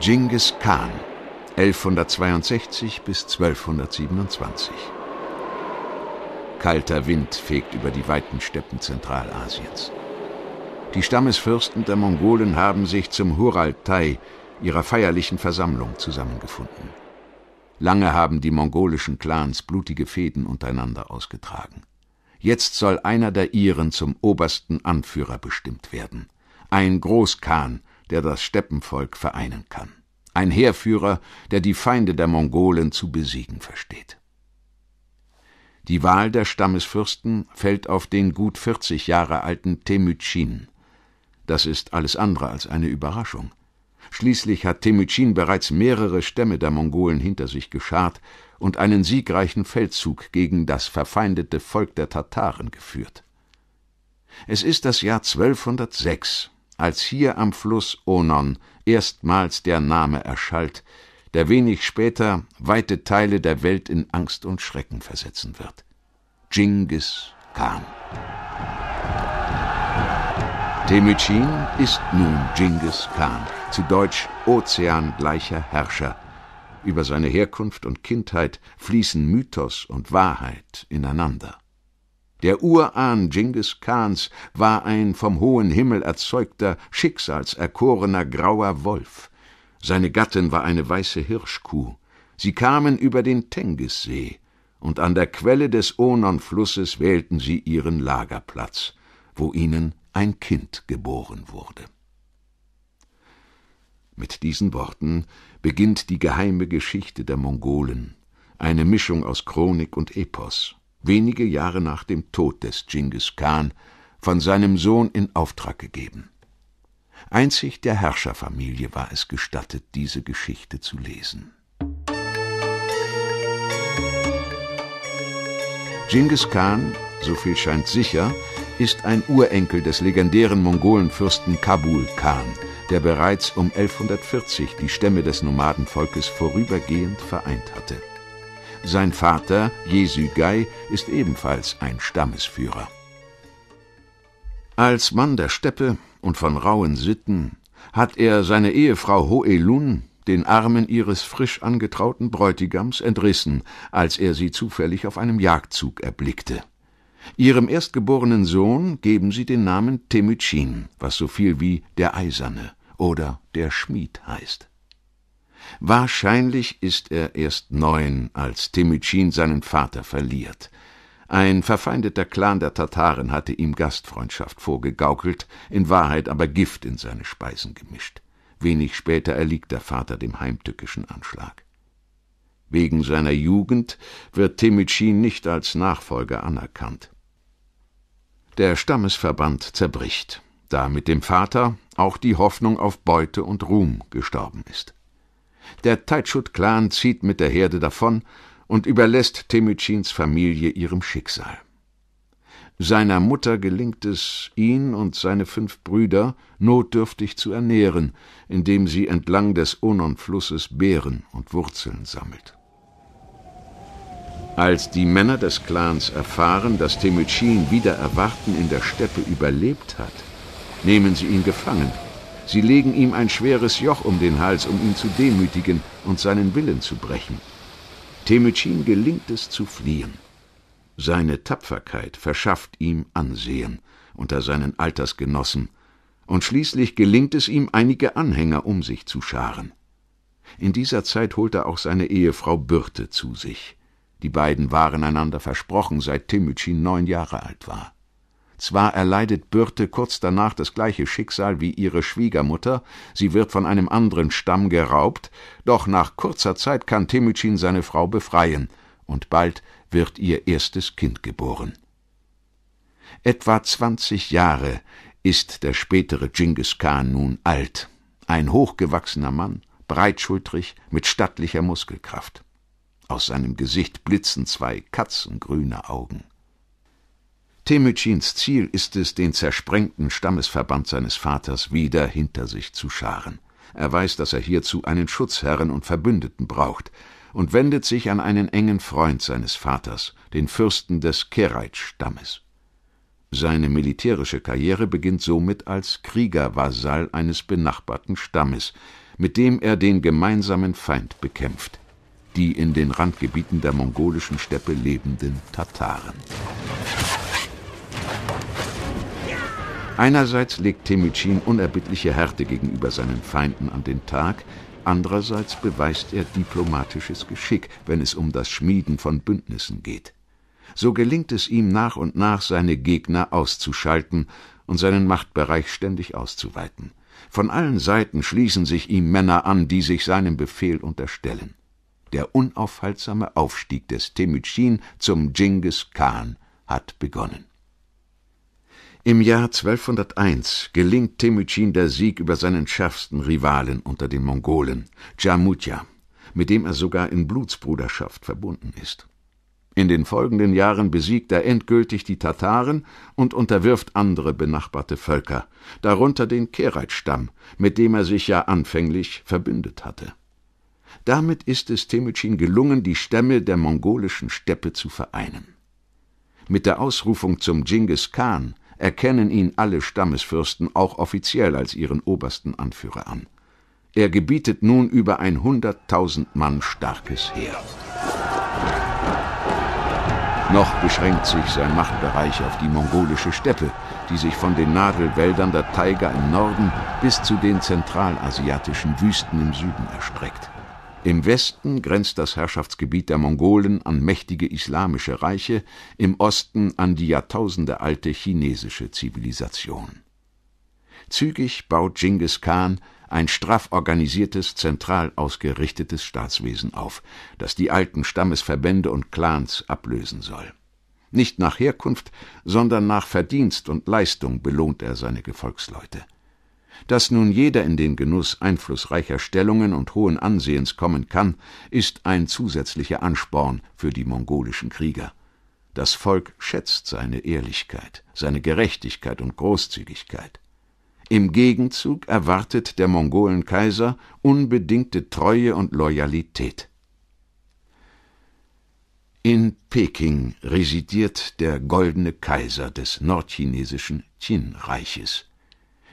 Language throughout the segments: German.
Genghis Khan 1162 bis 1227. Kalter Wind fegt über die weiten Steppen Zentralasiens. Die Stammesfürsten der Mongolen haben sich zum Huraltai, ihrer feierlichen Versammlung, zusammengefunden. Lange haben die mongolischen Clans blutige Fehden untereinander ausgetragen. Jetzt soll einer der ihren zum obersten Anführer bestimmt werden. Ein Großkhan, der das Steppenvolk vereinen kann. Ein Heerführer, der die Feinde der Mongolen zu besiegen versteht. Die Wahl der Stammesfürsten fällt auf den gut 40 Jahre alten Temücin. Das ist alles andere als eine Überraschung. Schließlich hat Temücin bereits mehrere Stämme der Mongolen hinter sich geschart und einen siegreichen Feldzug gegen das verfeindete Volk der Tataren geführt. Es ist das Jahr 1206 als hier am Fluss Onon erstmals der Name erschallt, der wenig später weite Teile der Welt in Angst und Schrecken versetzen wird. Genghis Khan. Temücin ist nun Genghis Khan, zu Deutsch ozeangleicher Herrscher. Über seine Herkunft und Kindheit fließen Mythos und Wahrheit ineinander. Der Urahn Genghis Khans war ein vom hohen Himmel erzeugter, schicksalserkorener grauer Wolf. Seine Gattin war eine weiße Hirschkuh. Sie kamen über den Tengissee, und an der Quelle des Onon-Flusses wählten sie ihren Lagerplatz, wo ihnen ein Kind geboren wurde. Mit diesen Worten beginnt die geheime Geschichte der Mongolen, eine Mischung aus Chronik und Epos wenige Jahre nach dem Tod des Genghis Khan, von seinem Sohn in Auftrag gegeben. Einzig der Herrscherfamilie war es gestattet, diese Geschichte zu lesen. Genghis Khan, so viel scheint sicher, ist ein Urenkel des legendären Mongolenfürsten Kabul Khan, der bereits um 1140 die Stämme des Nomadenvolkes vorübergehend vereint hatte. Sein Vater, Gai, ist ebenfalls ein Stammesführer. Als Mann der Steppe und von rauen Sitten hat er seine Ehefrau Hoelun, den Armen ihres frisch angetrauten Bräutigams, entrissen, als er sie zufällig auf einem Jagdzug erblickte. Ihrem erstgeborenen Sohn geben sie den Namen Temücin, was so viel wie der Eiserne oder der Schmied heißt. Wahrscheinlich ist er erst neun, als Temücin seinen Vater verliert. Ein verfeindeter Clan der Tataren hatte ihm Gastfreundschaft vorgegaukelt, in Wahrheit aber Gift in seine Speisen gemischt. Wenig später erliegt der Vater dem heimtückischen Anschlag. Wegen seiner Jugend wird Temücin nicht als Nachfolger anerkannt. Der Stammesverband zerbricht, da mit dem Vater auch die Hoffnung auf Beute und Ruhm gestorben ist. Der Taichut-Clan zieht mit der Herde davon und überlässt Temüchins Familie ihrem Schicksal. Seiner Mutter gelingt es, ihn und seine fünf Brüder notdürftig zu ernähren, indem sie entlang des Onon-Flusses Beeren und Wurzeln sammelt. Als die Männer des Clans erfahren, dass Temüchin wieder Erwarten in der Steppe überlebt hat, nehmen sie ihn gefangen – Sie legen ihm ein schweres Joch um den Hals, um ihn zu demütigen und seinen Willen zu brechen. Temücin gelingt es zu fliehen. Seine Tapferkeit verschafft ihm Ansehen unter seinen Altersgenossen, und schließlich gelingt es ihm, einige Anhänger um sich zu scharen. In dieser Zeit holt er auch seine Ehefrau Birte zu sich. Die beiden waren einander versprochen, seit Temücin neun Jahre alt war. Zwar erleidet Birte kurz danach das gleiche Schicksal wie ihre Schwiegermutter, sie wird von einem anderen Stamm geraubt, doch nach kurzer Zeit kann Temücin seine Frau befreien, und bald wird ihr erstes Kind geboren. Etwa zwanzig Jahre ist der spätere Genghis Khan nun alt, ein hochgewachsener Mann, breitschultrig, mit stattlicher Muskelkraft. Aus seinem Gesicht blitzen zwei katzengrüne Augen. Temüchins Ziel ist es, den zersprengten Stammesverband seines Vaters wieder hinter sich zu scharen. Er weiß, dass er hierzu einen Schutzherren und Verbündeten braucht und wendet sich an einen engen Freund seines Vaters, den Fürsten des Keraitsch-Stammes. Seine militärische Karriere beginnt somit als Kriegervasall eines benachbarten Stammes, mit dem er den gemeinsamen Feind bekämpft, die in den Randgebieten der mongolischen Steppe lebenden Tataren. Einerseits legt Temücin unerbittliche Härte gegenüber seinen Feinden an den Tag, andererseits beweist er diplomatisches Geschick, wenn es um das Schmieden von Bündnissen geht. So gelingt es ihm nach und nach, seine Gegner auszuschalten und seinen Machtbereich ständig auszuweiten. Von allen Seiten schließen sich ihm Männer an, die sich seinem Befehl unterstellen. Der unaufhaltsame Aufstieg des Temücin zum Genghis Khan hat begonnen. Im Jahr 1201 gelingt Temücin der Sieg über seinen schärfsten Rivalen unter den Mongolen, Dschamutja, mit dem er sogar in Blutsbruderschaft verbunden ist. In den folgenden Jahren besiegt er endgültig die Tataren und unterwirft andere benachbarte Völker, darunter den kerait mit dem er sich ja anfänglich verbündet hatte. Damit ist es Temücin gelungen, die Stämme der mongolischen Steppe zu vereinen. Mit der Ausrufung zum Genghis Khan erkennen ihn alle Stammesfürsten auch offiziell als ihren obersten Anführer an. Er gebietet nun über ein hunderttausend Mann starkes Heer. Noch beschränkt sich sein Machtbereich auf die mongolische Steppe, die sich von den Nadelwäldern der Taiga im Norden bis zu den zentralasiatischen Wüsten im Süden erstreckt. Im Westen grenzt das Herrschaftsgebiet der Mongolen an mächtige islamische Reiche, im Osten an die jahrtausendealte chinesische Zivilisation. Zügig baut Genghis Khan ein straff organisiertes, zentral ausgerichtetes Staatswesen auf, das die alten Stammesverbände und Clans ablösen soll. Nicht nach Herkunft, sondern nach Verdienst und Leistung belohnt er seine Gefolgsleute – dass nun jeder in den Genuss einflussreicher Stellungen und hohen Ansehens kommen kann, ist ein zusätzlicher Ansporn für die mongolischen Krieger. Das Volk schätzt seine Ehrlichkeit, seine Gerechtigkeit und Großzügigkeit. Im Gegenzug erwartet der Mongolenkaiser unbedingte Treue und Loyalität. In Peking residiert der goldene Kaiser des nordchinesischen Qin-Reiches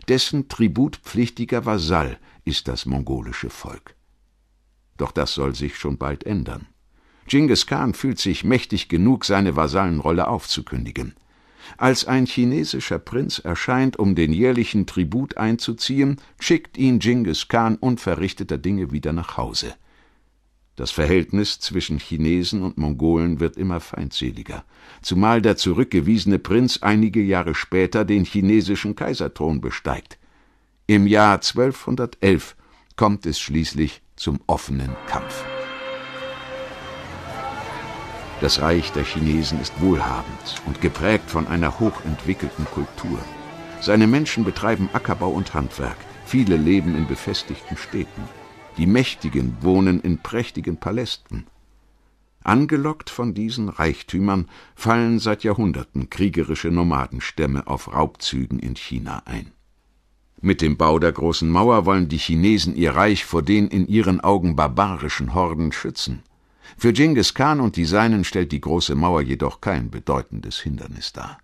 dessen tributpflichtiger Vasall ist das mongolische Volk. Doch das soll sich schon bald ändern. Genghis Khan fühlt sich mächtig genug, seine Vasallenrolle aufzukündigen. Als ein chinesischer Prinz erscheint, um den jährlichen Tribut einzuziehen, schickt ihn Genghis Khan unverrichteter Dinge wieder nach Hause. Das Verhältnis zwischen Chinesen und Mongolen wird immer feindseliger, zumal der zurückgewiesene Prinz einige Jahre später den chinesischen Kaiserthron besteigt. Im Jahr 1211 kommt es schließlich zum offenen Kampf. Das Reich der Chinesen ist wohlhabend und geprägt von einer hochentwickelten Kultur. Seine Menschen betreiben Ackerbau und Handwerk, viele leben in befestigten Städten. Die Mächtigen wohnen in prächtigen Palästen. Angelockt von diesen Reichtümern fallen seit Jahrhunderten kriegerische Nomadenstämme auf Raubzügen in China ein. Mit dem Bau der großen Mauer wollen die Chinesen ihr Reich vor den in ihren Augen barbarischen Horden schützen. Für Genghis Khan und die Seinen stellt die große Mauer jedoch kein bedeutendes Hindernis dar.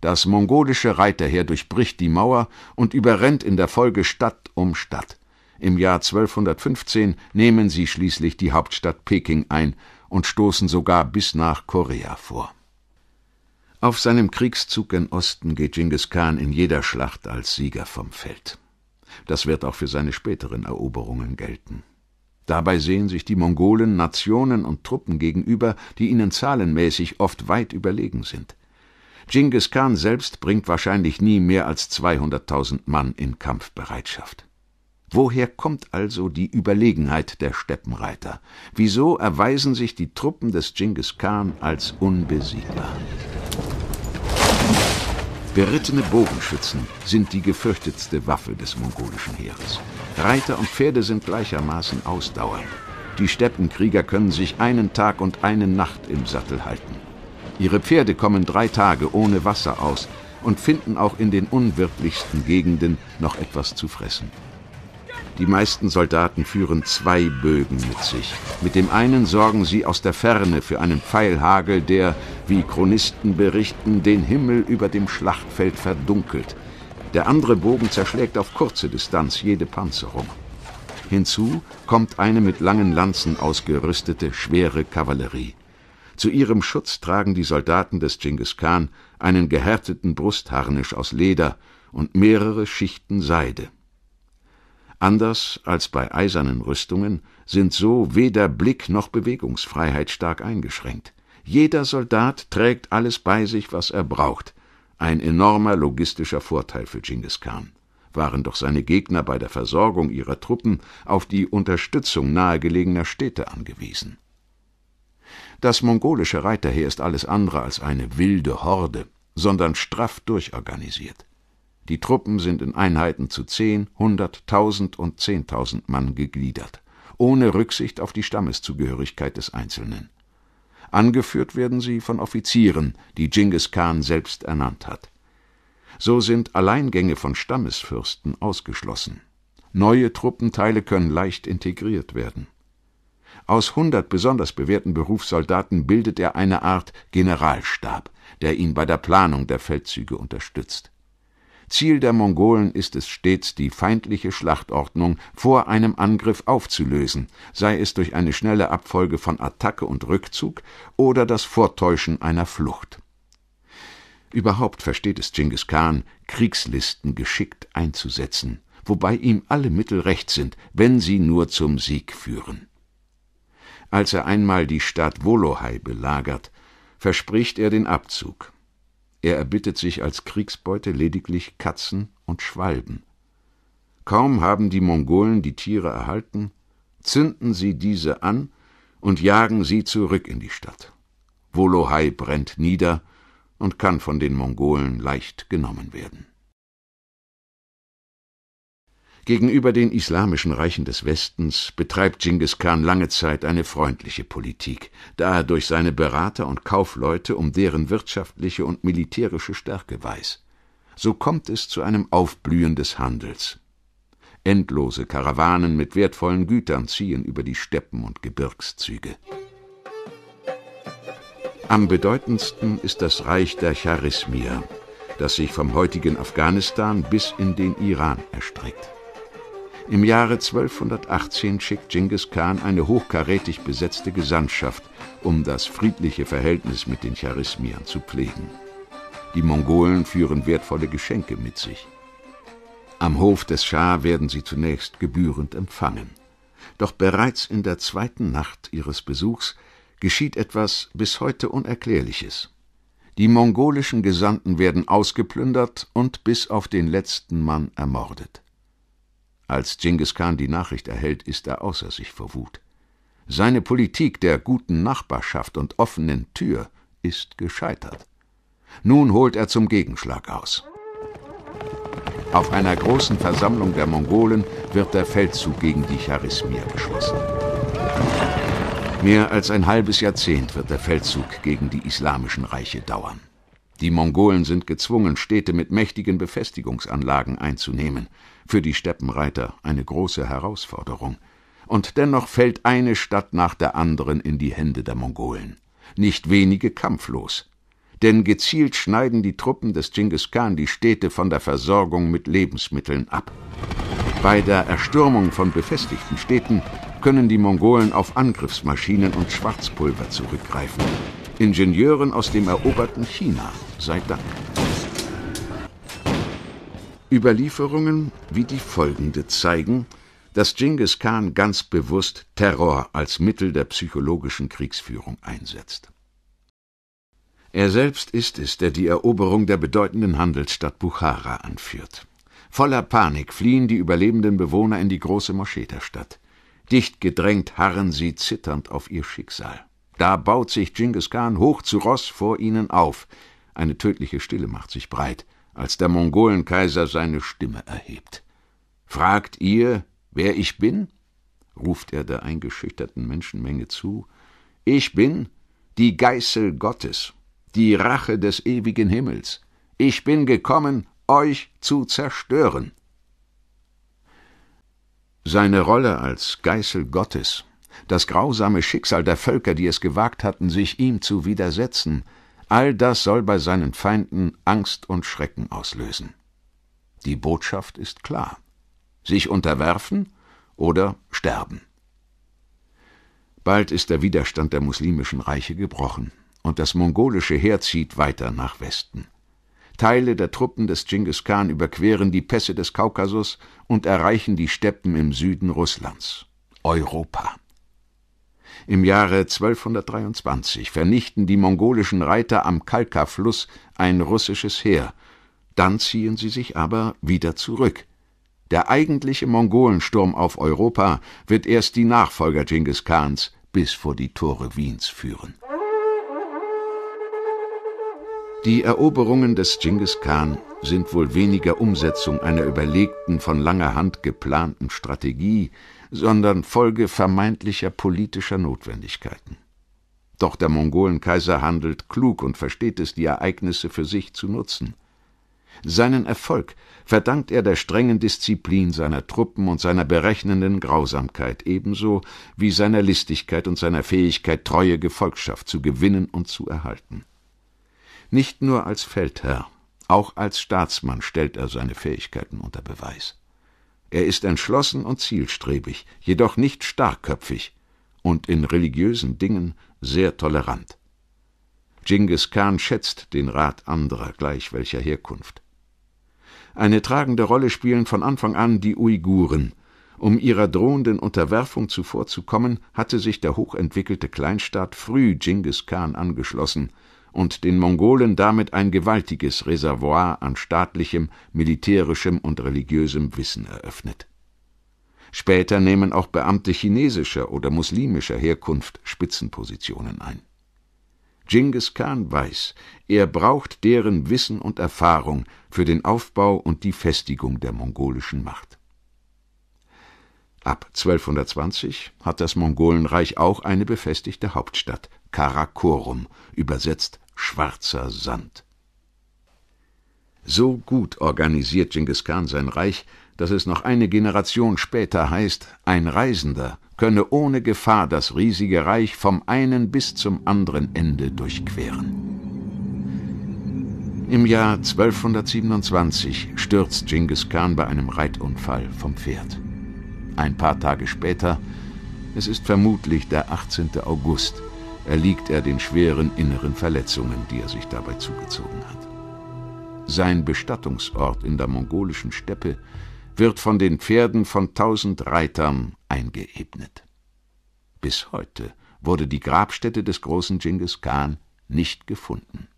Das mongolische Reiterheer durchbricht die Mauer und überrennt in der Folge Stadt um Stadt. Im Jahr 1215 nehmen sie schließlich die Hauptstadt Peking ein und stoßen sogar bis nach Korea vor. Auf seinem Kriegszug in Osten geht Genghis Khan in jeder Schlacht als Sieger vom Feld. Das wird auch für seine späteren Eroberungen gelten. Dabei sehen sich die Mongolen Nationen und Truppen gegenüber, die ihnen zahlenmäßig oft weit überlegen sind. Genghis Khan selbst bringt wahrscheinlich nie mehr als 200.000 Mann in Kampfbereitschaft. Woher kommt also die Überlegenheit der Steppenreiter? Wieso erweisen sich die Truppen des Genghis Khan als unbesiegbar? Berittene Bogenschützen sind die gefürchtetste Waffe des mongolischen Heeres. Reiter und Pferde sind gleichermaßen ausdauernd. Die Steppenkrieger können sich einen Tag und eine Nacht im Sattel halten. Ihre Pferde kommen drei Tage ohne Wasser aus und finden auch in den unwirtlichsten Gegenden noch etwas zu fressen. Die meisten Soldaten führen zwei Bögen mit sich. Mit dem einen sorgen sie aus der Ferne für einen Pfeilhagel, der, wie Chronisten berichten, den Himmel über dem Schlachtfeld verdunkelt. Der andere Bogen zerschlägt auf kurze Distanz jede Panzerung. Hinzu kommt eine mit langen Lanzen ausgerüstete, schwere Kavallerie. Zu ihrem Schutz tragen die Soldaten des Genghis Khan einen gehärteten Brustharnisch aus Leder und mehrere Schichten Seide. Anders als bei eisernen Rüstungen sind so weder Blick noch Bewegungsfreiheit stark eingeschränkt. Jeder Soldat trägt alles bei sich, was er braucht. Ein enormer logistischer Vorteil für Genghis Khan. Waren doch seine Gegner bei der Versorgung ihrer Truppen auf die Unterstützung nahegelegener Städte angewiesen. Das mongolische Reiterheer ist alles andere als eine wilde Horde, sondern straff durchorganisiert. Die Truppen sind in Einheiten zu zehn, hundert, tausend und zehntausend Mann gegliedert, ohne Rücksicht auf die Stammeszugehörigkeit des Einzelnen. Angeführt werden sie von Offizieren, die Genghis Khan selbst ernannt hat. So sind Alleingänge von Stammesfürsten ausgeschlossen. Neue Truppenteile können leicht integriert werden. Aus hundert besonders bewährten Berufssoldaten bildet er eine Art Generalstab, der ihn bei der Planung der Feldzüge unterstützt. Ziel der Mongolen ist es stets, die feindliche Schlachtordnung vor einem Angriff aufzulösen, sei es durch eine schnelle Abfolge von Attacke und Rückzug oder das Vortäuschen einer Flucht. Überhaupt versteht es Genghis Khan, Kriegslisten geschickt einzusetzen, wobei ihm alle Mittel recht sind, wenn sie nur zum Sieg führen. Als er einmal die Stadt Wolohai belagert, verspricht er den Abzug. Er erbittet sich als Kriegsbeute lediglich Katzen und Schwalben. Kaum haben die Mongolen die Tiere erhalten, zünden sie diese an und jagen sie zurück in die Stadt. Wolohai brennt nieder und kann von den Mongolen leicht genommen werden. Gegenüber den islamischen Reichen des Westens betreibt Genghis Khan lange Zeit eine freundliche Politik, da er durch seine Berater und Kaufleute um deren wirtschaftliche und militärische Stärke weiß. So kommt es zu einem Aufblühen des Handels. Endlose Karawanen mit wertvollen Gütern ziehen über die Steppen und Gebirgszüge. Am bedeutendsten ist das Reich der Charismia, das sich vom heutigen Afghanistan bis in den Iran erstreckt. Im Jahre 1218 schickt Genghis Khan eine hochkarätig besetzte Gesandtschaft, um das friedliche Verhältnis mit den Charismiern zu pflegen. Die Mongolen führen wertvolle Geschenke mit sich. Am Hof des Schah werden sie zunächst gebührend empfangen. Doch bereits in der zweiten Nacht ihres Besuchs geschieht etwas bis heute Unerklärliches. Die mongolischen Gesandten werden ausgeplündert und bis auf den letzten Mann ermordet. Als Genghis Khan die Nachricht erhält, ist er außer sich vor Wut. Seine Politik der guten Nachbarschaft und offenen Tür ist gescheitert. Nun holt er zum Gegenschlag aus. Auf einer großen Versammlung der Mongolen wird der Feldzug gegen die Charismir beschlossen. Mehr als ein halbes Jahrzehnt wird der Feldzug gegen die islamischen Reiche dauern. Die Mongolen sind gezwungen, Städte mit mächtigen Befestigungsanlagen einzunehmen. Für die Steppenreiter eine große Herausforderung. Und dennoch fällt eine Stadt nach der anderen in die Hände der Mongolen. Nicht wenige kampflos. Denn gezielt schneiden die Truppen des Genghis Khan die Städte von der Versorgung mit Lebensmitteln ab. Bei der Erstürmung von befestigten Städten können die Mongolen auf Angriffsmaschinen und Schwarzpulver zurückgreifen. Ingenieuren aus dem eroberten China sei Dank. Überlieferungen wie die folgende zeigen, dass Genghis Khan ganz bewusst Terror als Mittel der psychologischen Kriegsführung einsetzt. Er selbst ist es, der die Eroberung der bedeutenden Handelsstadt Bukhara anführt. Voller Panik fliehen die überlebenden Bewohner in die große Moschee der Stadt. Dicht gedrängt harren sie zitternd auf ihr Schicksal. Da baut sich Genghis Khan hoch zu Ross vor ihnen auf. Eine tödliche Stille macht sich breit, als der Mongolenkaiser seine Stimme erhebt. Fragt ihr, wer ich bin? ruft er der eingeschüchterten Menschenmenge zu. Ich bin die Geißel Gottes, die Rache des ewigen Himmels. Ich bin gekommen, euch zu zerstören. Seine Rolle als Geißel Gottes das grausame Schicksal der Völker, die es gewagt hatten, sich ihm zu widersetzen, all das soll bei seinen Feinden Angst und Schrecken auslösen. Die Botschaft ist klar sich unterwerfen oder sterben. Bald ist der Widerstand der muslimischen Reiche gebrochen, und das mongolische Heer zieht weiter nach Westen. Teile der Truppen des Genghis Khan überqueren die Pässe des Kaukasus und erreichen die Steppen im Süden Russlands, Europa. Im Jahre 1223 vernichten die mongolischen Reiter am Kalka-Fluss ein russisches Heer. Dann ziehen sie sich aber wieder zurück. Der eigentliche Mongolensturm auf Europa wird erst die Nachfolger Genghis Khans bis vor die Tore Wiens führen. Die Eroberungen des Genghis Khan sind wohl weniger Umsetzung einer überlegten, von langer Hand geplanten Strategie sondern Folge vermeintlicher politischer Notwendigkeiten. Doch der Mongolenkaiser handelt klug und versteht es, die Ereignisse für sich zu nutzen. Seinen Erfolg verdankt er der strengen Disziplin seiner Truppen und seiner berechnenden Grausamkeit ebenso wie seiner Listigkeit und seiner Fähigkeit, treue Gefolgschaft zu gewinnen und zu erhalten. Nicht nur als Feldherr, auch als Staatsmann stellt er seine Fähigkeiten unter Beweis. Er ist entschlossen und zielstrebig, jedoch nicht starrköpfig und in religiösen Dingen sehr tolerant. Genghis Khan schätzt den Rat anderer, gleich welcher Herkunft. Eine tragende Rolle spielen von Anfang an die Uiguren. Um ihrer drohenden Unterwerfung zuvorzukommen, hatte sich der hochentwickelte Kleinstaat früh Genghis Khan angeschlossen und den Mongolen damit ein gewaltiges Reservoir an staatlichem, militärischem und religiösem Wissen eröffnet. Später nehmen auch Beamte chinesischer oder muslimischer Herkunft Spitzenpositionen ein. Genghis Khan weiß, er braucht deren Wissen und Erfahrung für den Aufbau und die Festigung der mongolischen Macht. Ab 1220 hat das Mongolenreich auch eine befestigte Hauptstadt, Karakorum, übersetzt schwarzer Sand. So gut organisiert Genghis Khan sein Reich, dass es noch eine Generation später heißt, ein Reisender könne ohne Gefahr das riesige Reich vom einen bis zum anderen Ende durchqueren. Im Jahr 1227 stürzt Genghis Khan bei einem Reitunfall vom Pferd. Ein paar Tage später, es ist vermutlich der 18. August, erliegt er den schweren inneren Verletzungen, die er sich dabei zugezogen hat. Sein Bestattungsort in der mongolischen Steppe wird von den Pferden von tausend Reitern eingeebnet. Bis heute wurde die Grabstätte des großen Genghis Khan nicht gefunden.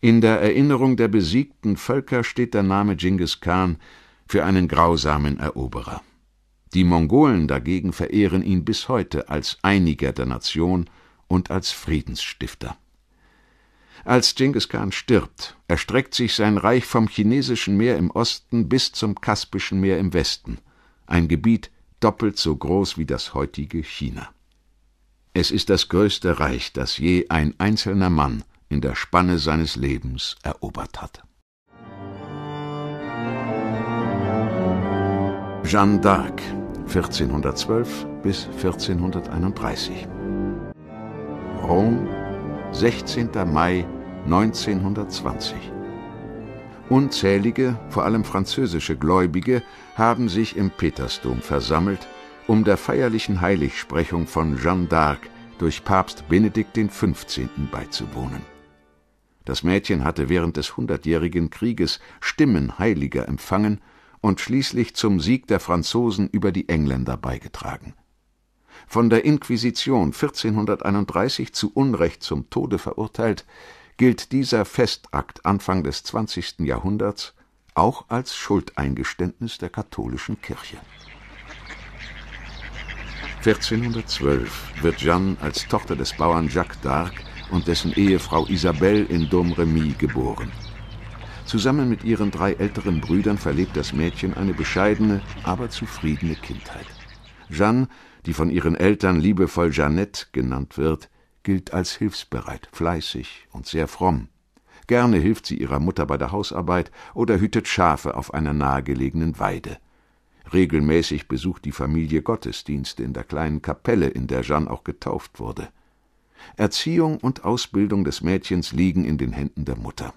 In der Erinnerung der besiegten Völker steht der Name Genghis Khan für einen grausamen Eroberer. Die Mongolen dagegen verehren ihn bis heute als Einiger der Nation und als Friedensstifter. Als Genghis Khan stirbt, erstreckt sich sein Reich vom chinesischen Meer im Osten bis zum Kaspischen Meer im Westen, ein Gebiet doppelt so groß wie das heutige China. Es ist das größte Reich, das je ein einzelner Mann in der Spanne seines Lebens erobert hat. Jeanne d'Arc, 1412 bis 1431. Rom, 16. Mai 1920. Unzählige, vor allem französische Gläubige, haben sich im Petersdom versammelt, um der feierlichen Heiligsprechung von Jeanne d'Arc durch Papst Benedikt XV. beizuwohnen. Das Mädchen hatte während des Hundertjährigen Krieges Stimmen Heiliger empfangen und schließlich zum Sieg der Franzosen über die Engländer beigetragen. Von der Inquisition 1431 zu Unrecht zum Tode verurteilt, gilt dieser Festakt Anfang des 20. Jahrhunderts auch als Schuldeingeständnis der katholischen Kirche. 1412 wird Jeanne als Tochter des Bauern Jacques d'Arc und dessen Ehefrau Isabelle in Domremy geboren. Zusammen mit ihren drei älteren Brüdern verlebt das Mädchen eine bescheidene, aber zufriedene Kindheit. Jeanne, die von ihren Eltern liebevoll Jeannette genannt wird, gilt als hilfsbereit, fleißig und sehr fromm. Gerne hilft sie ihrer Mutter bei der Hausarbeit oder hütet Schafe auf einer nahegelegenen Weide. Regelmäßig besucht die Familie Gottesdienste in der kleinen Kapelle, in der Jeanne auch getauft wurde. Erziehung und Ausbildung des Mädchens liegen in den Händen der Mutter.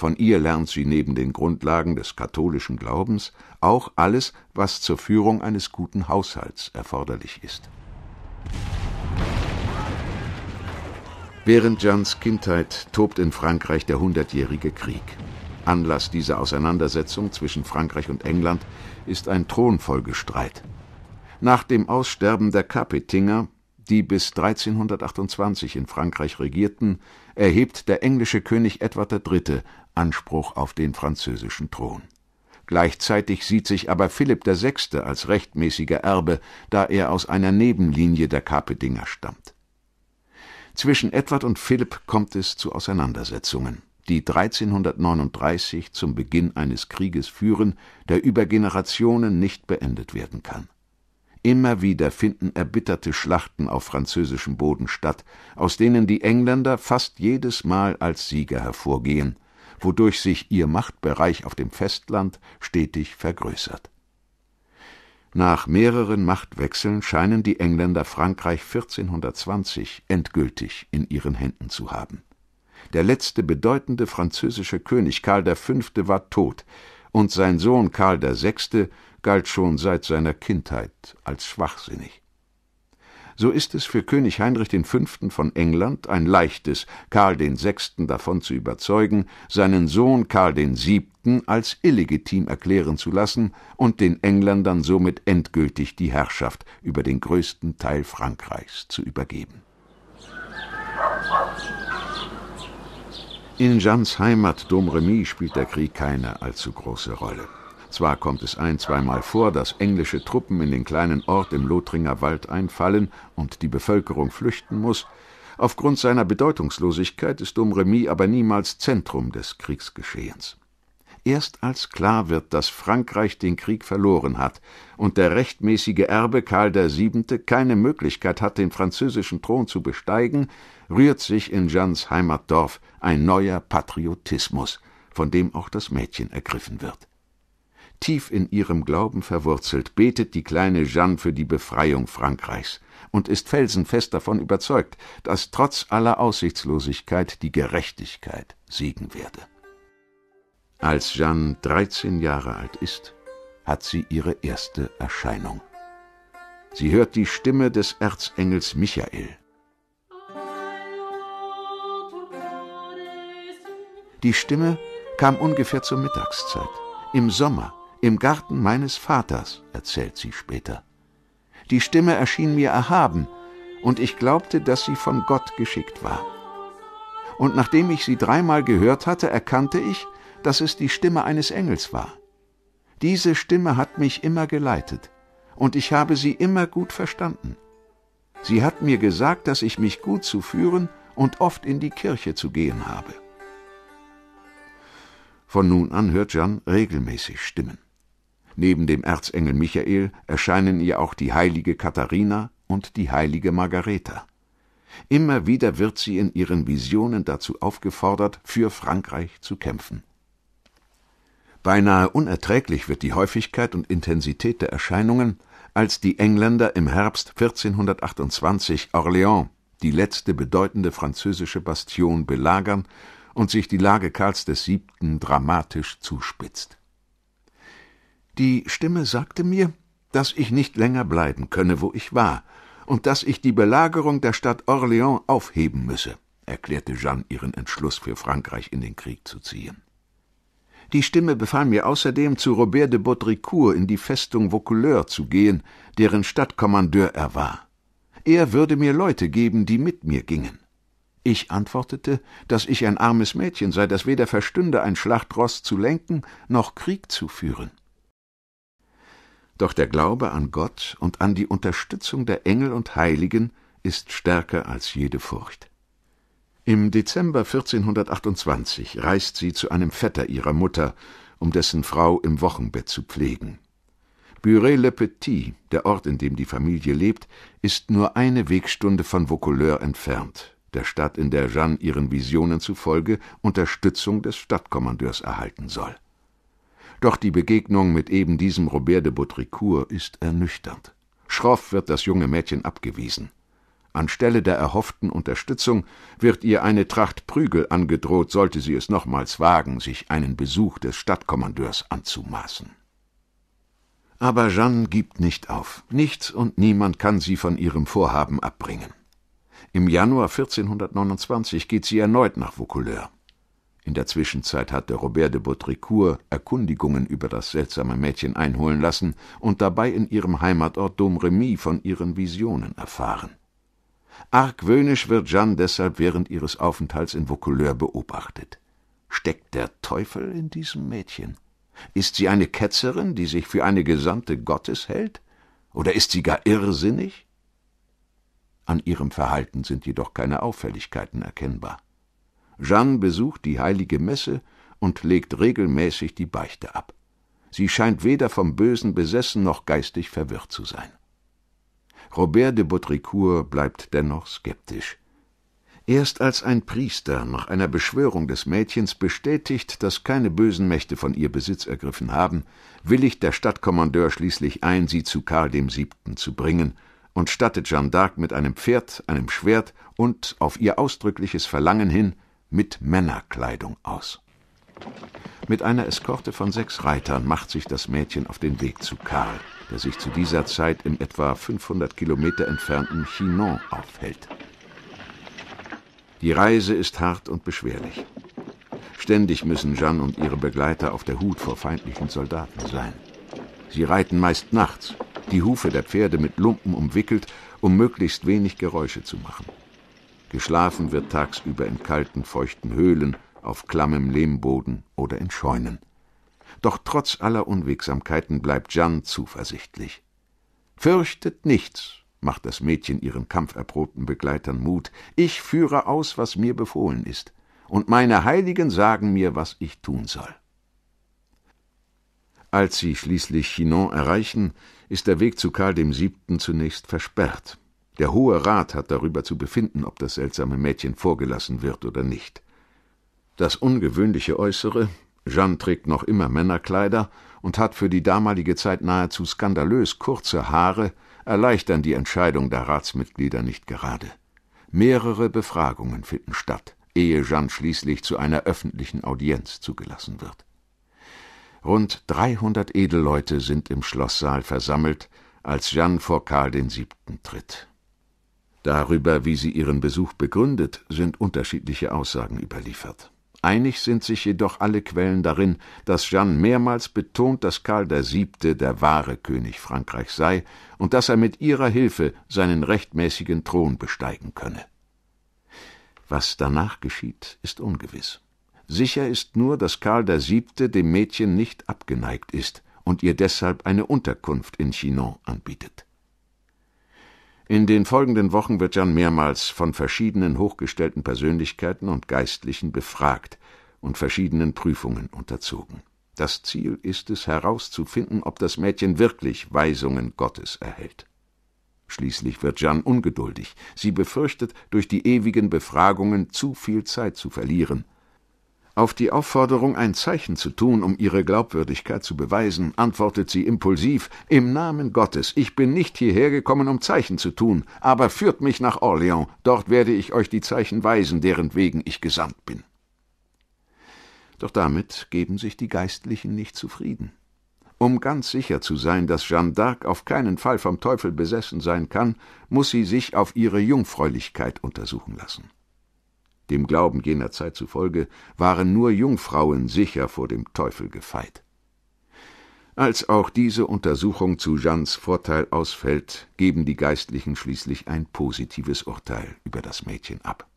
Von ihr lernt sie neben den Grundlagen des katholischen Glaubens auch alles, was zur Führung eines guten Haushalts erforderlich ist. Während Jeans Kindheit tobt in Frankreich der Hundertjährige Krieg. Anlass dieser Auseinandersetzung zwischen Frankreich und England ist ein Thronfolgestreit. Nach dem Aussterben der Capetinger, die bis 1328 in Frankreich regierten, erhebt der englische König Edward III. Anspruch auf den französischen Thron. Gleichzeitig sieht sich aber Philipp VI. als rechtmäßiger Erbe, da er aus einer Nebenlinie der Kapedinger stammt. Zwischen Edward und Philipp kommt es zu Auseinandersetzungen, die 1339 zum Beginn eines Krieges führen, der über Generationen nicht beendet werden kann. Immer wieder finden erbitterte Schlachten auf französischem Boden statt, aus denen die Engländer fast jedes Mal als Sieger hervorgehen – wodurch sich ihr Machtbereich auf dem Festland stetig vergrößert. Nach mehreren Machtwechseln scheinen die Engländer Frankreich 1420 endgültig in ihren Händen zu haben. Der letzte bedeutende französische König Karl V. war tot, und sein Sohn Karl VI. galt schon seit seiner Kindheit als schwachsinnig so ist es für König Heinrich V. von England ein leichtes, Karl VI. davon zu überzeugen, seinen Sohn Karl VII. als illegitim erklären zu lassen und den Engländern somit endgültig die Herrschaft über den größten Teil Frankreichs zu übergeben. In Jeans Heimat Domremy spielt der Krieg keine allzu große Rolle. Zwar kommt es ein, zweimal vor, dass englische Truppen in den kleinen Ort im Lothringer Wald einfallen und die Bevölkerung flüchten muss, aufgrund seiner Bedeutungslosigkeit ist Domremy aber niemals Zentrum des Kriegsgeschehens. Erst als klar wird, dass Frankreich den Krieg verloren hat und der rechtmäßige Erbe Karl VII. keine Möglichkeit hat, den französischen Thron zu besteigen, rührt sich in Jeans Heimatdorf ein neuer Patriotismus, von dem auch das Mädchen ergriffen wird. Tief in ihrem Glauben verwurzelt betet die kleine Jeanne für die Befreiung Frankreichs und ist felsenfest davon überzeugt, dass trotz aller Aussichtslosigkeit die Gerechtigkeit siegen werde. Als Jeanne 13 Jahre alt ist, hat sie ihre erste Erscheinung. Sie hört die Stimme des Erzengels Michael. Die Stimme kam ungefähr zur Mittagszeit, im Sommer im Garten meines Vaters, erzählt sie später. Die Stimme erschien mir erhaben, und ich glaubte, dass sie von Gott geschickt war. Und nachdem ich sie dreimal gehört hatte, erkannte ich, dass es die Stimme eines Engels war. Diese Stimme hat mich immer geleitet, und ich habe sie immer gut verstanden. Sie hat mir gesagt, dass ich mich gut zu führen und oft in die Kirche zu gehen habe. Von nun an hört Jan regelmäßig Stimmen. Neben dem Erzengel Michael erscheinen ihr auch die heilige Katharina und die heilige Margareta. Immer wieder wird sie in ihren Visionen dazu aufgefordert, für Frankreich zu kämpfen. Beinahe unerträglich wird die Häufigkeit und Intensität der Erscheinungen, als die Engländer im Herbst 1428 Orléans, die letzte bedeutende französische Bastion, belagern und sich die Lage Karls VII. dramatisch zuspitzt. Die Stimme sagte mir, dass ich nicht länger bleiben könne, wo ich war, und dass ich die Belagerung der Stadt Orléans aufheben müsse, erklärte Jeanne ihren Entschluss, für Frankreich in den Krieg zu ziehen. Die Stimme befahl mir außerdem, zu Robert de Baudricourt in die Festung Vaucouleurs zu gehen, deren Stadtkommandeur er war. Er würde mir Leute geben, die mit mir gingen. Ich antwortete, dass ich ein armes Mädchen sei, das weder verstünde, ein Schlachtross zu lenken, noch Krieg zu führen. Doch der Glaube an Gott und an die Unterstützung der Engel und Heiligen ist stärker als jede Furcht. Im Dezember 1428 reist sie zu einem Vetter ihrer Mutter, um dessen Frau im Wochenbett zu pflegen. Buret-le-Petit, der Ort, in dem die Familie lebt, ist nur eine Wegstunde von Vaucouleur entfernt, der Stadt, in der Jeanne ihren Visionen zufolge Unterstützung des Stadtkommandeurs erhalten soll. Doch die Begegnung mit eben diesem Robert de Baudricourt ist ernüchternd. Schroff wird das junge Mädchen abgewiesen. Anstelle der erhofften Unterstützung wird ihr eine Tracht Prügel angedroht, sollte sie es nochmals wagen, sich einen Besuch des Stadtkommandeurs anzumaßen. Aber Jeanne gibt nicht auf. Nichts und niemand kann sie von ihrem Vorhaben abbringen. Im Januar 1429 geht sie erneut nach Vaucouleurs. In der Zwischenzeit hatte Robert de Baudricourt Erkundigungen über das seltsame Mädchen einholen lassen und dabei in ihrem Heimatort Domremy von ihren Visionen erfahren. Argwöhnisch wird Jeanne deshalb während ihres Aufenthalts in Vaucouleurs beobachtet. Steckt der Teufel in diesem Mädchen? Ist sie eine Ketzerin, die sich für eine Gesandte Gottes hält? Oder ist sie gar irrsinnig? An ihrem Verhalten sind jedoch keine Auffälligkeiten erkennbar. Jeanne besucht die heilige Messe und legt regelmäßig die Beichte ab. Sie scheint weder vom Bösen besessen noch geistig verwirrt zu sein. Robert de Baudricourt bleibt dennoch skeptisch. Erst als ein Priester nach einer Beschwörung des Mädchens bestätigt, dass keine bösen Mächte von ihr Besitz ergriffen haben, willigt der Stadtkommandeur schließlich ein, sie zu Karl dem Siebten zu bringen und stattet Jeanne d'Arc mit einem Pferd, einem Schwert und auf ihr ausdrückliches Verlangen hin mit Männerkleidung aus. Mit einer Eskorte von sechs Reitern macht sich das Mädchen auf den Weg zu Karl, der sich zu dieser Zeit im etwa 500 Kilometer entfernten Chinon aufhält. Die Reise ist hart und beschwerlich. Ständig müssen Jeanne und ihre Begleiter auf der Hut vor feindlichen Soldaten sein. Sie reiten meist nachts, die Hufe der Pferde mit Lumpen umwickelt, um möglichst wenig Geräusche zu machen. Geschlafen wird tagsüber in kalten, feuchten Höhlen, auf klammem Lehmboden oder in Scheunen. Doch trotz aller Unwegsamkeiten bleibt Jeanne zuversichtlich. Fürchtet nichts, macht das Mädchen ihren kampferprobten Begleitern Mut. Ich führe aus, was mir befohlen ist, und meine Heiligen sagen mir, was ich tun soll. Als sie schließlich Chinon erreichen, ist der Weg zu Karl dem Siebten zunächst versperrt. Der Hohe Rat hat darüber zu befinden, ob das seltsame Mädchen vorgelassen wird oder nicht. Das ungewöhnliche Äußere, Jeanne trägt noch immer Männerkleider und hat für die damalige Zeit nahezu skandalös kurze Haare, erleichtern die Entscheidung der Ratsmitglieder nicht gerade. Mehrere Befragungen finden statt, ehe Jeanne schließlich zu einer öffentlichen Audienz zugelassen wird. Rund 300 Edelleute sind im Schlosssaal versammelt, als Jeanne vor Karl VII. tritt. Darüber, wie sie ihren Besuch begründet, sind unterschiedliche Aussagen überliefert. Einig sind sich jedoch alle Quellen darin, dass Jeanne mehrmals betont, dass Karl VII. der wahre König Frankreichs sei und dass er mit ihrer Hilfe seinen rechtmäßigen Thron besteigen könne. Was danach geschieht, ist ungewiss. Sicher ist nur, dass Karl VII. dem Mädchen nicht abgeneigt ist und ihr deshalb eine Unterkunft in Chinon anbietet. In den folgenden Wochen wird Jan mehrmals von verschiedenen hochgestellten Persönlichkeiten und Geistlichen befragt und verschiedenen Prüfungen unterzogen. Das Ziel ist es herauszufinden, ob das Mädchen wirklich Weisungen Gottes erhält. Schließlich wird Jan ungeduldig. Sie befürchtet, durch die ewigen Befragungen zu viel Zeit zu verlieren auf die Aufforderung, ein Zeichen zu tun, um ihre Glaubwürdigkeit zu beweisen, antwortet sie impulsiv Im Namen Gottes, ich bin nicht hierher gekommen, um Zeichen zu tun, aber führt mich nach Orléans, dort werde ich euch die Zeichen weisen, deren wegen ich gesandt bin. Doch damit geben sich die Geistlichen nicht zufrieden. Um ganz sicher zu sein, dass Jeanne d'Arc auf keinen Fall vom Teufel besessen sein kann, muss sie sich auf ihre Jungfräulichkeit untersuchen lassen. Dem Glauben jener Zeit zufolge waren nur Jungfrauen sicher vor dem Teufel gefeit. Als auch diese Untersuchung zu Jeans Vorteil ausfällt, geben die Geistlichen schließlich ein positives Urteil über das Mädchen ab.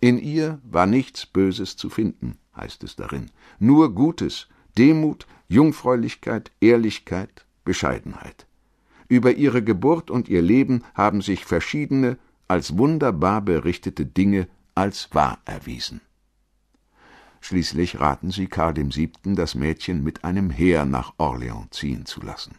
In ihr war nichts Böses zu finden, heißt es darin, nur Gutes, Demut, Jungfräulichkeit, Ehrlichkeit, Bescheidenheit. Über ihre Geburt und ihr Leben haben sich verschiedene, als wunderbar berichtete Dinge als wahr erwiesen. Schließlich raten sie Karl VII., das Mädchen mit einem Heer nach Orléans ziehen zu lassen.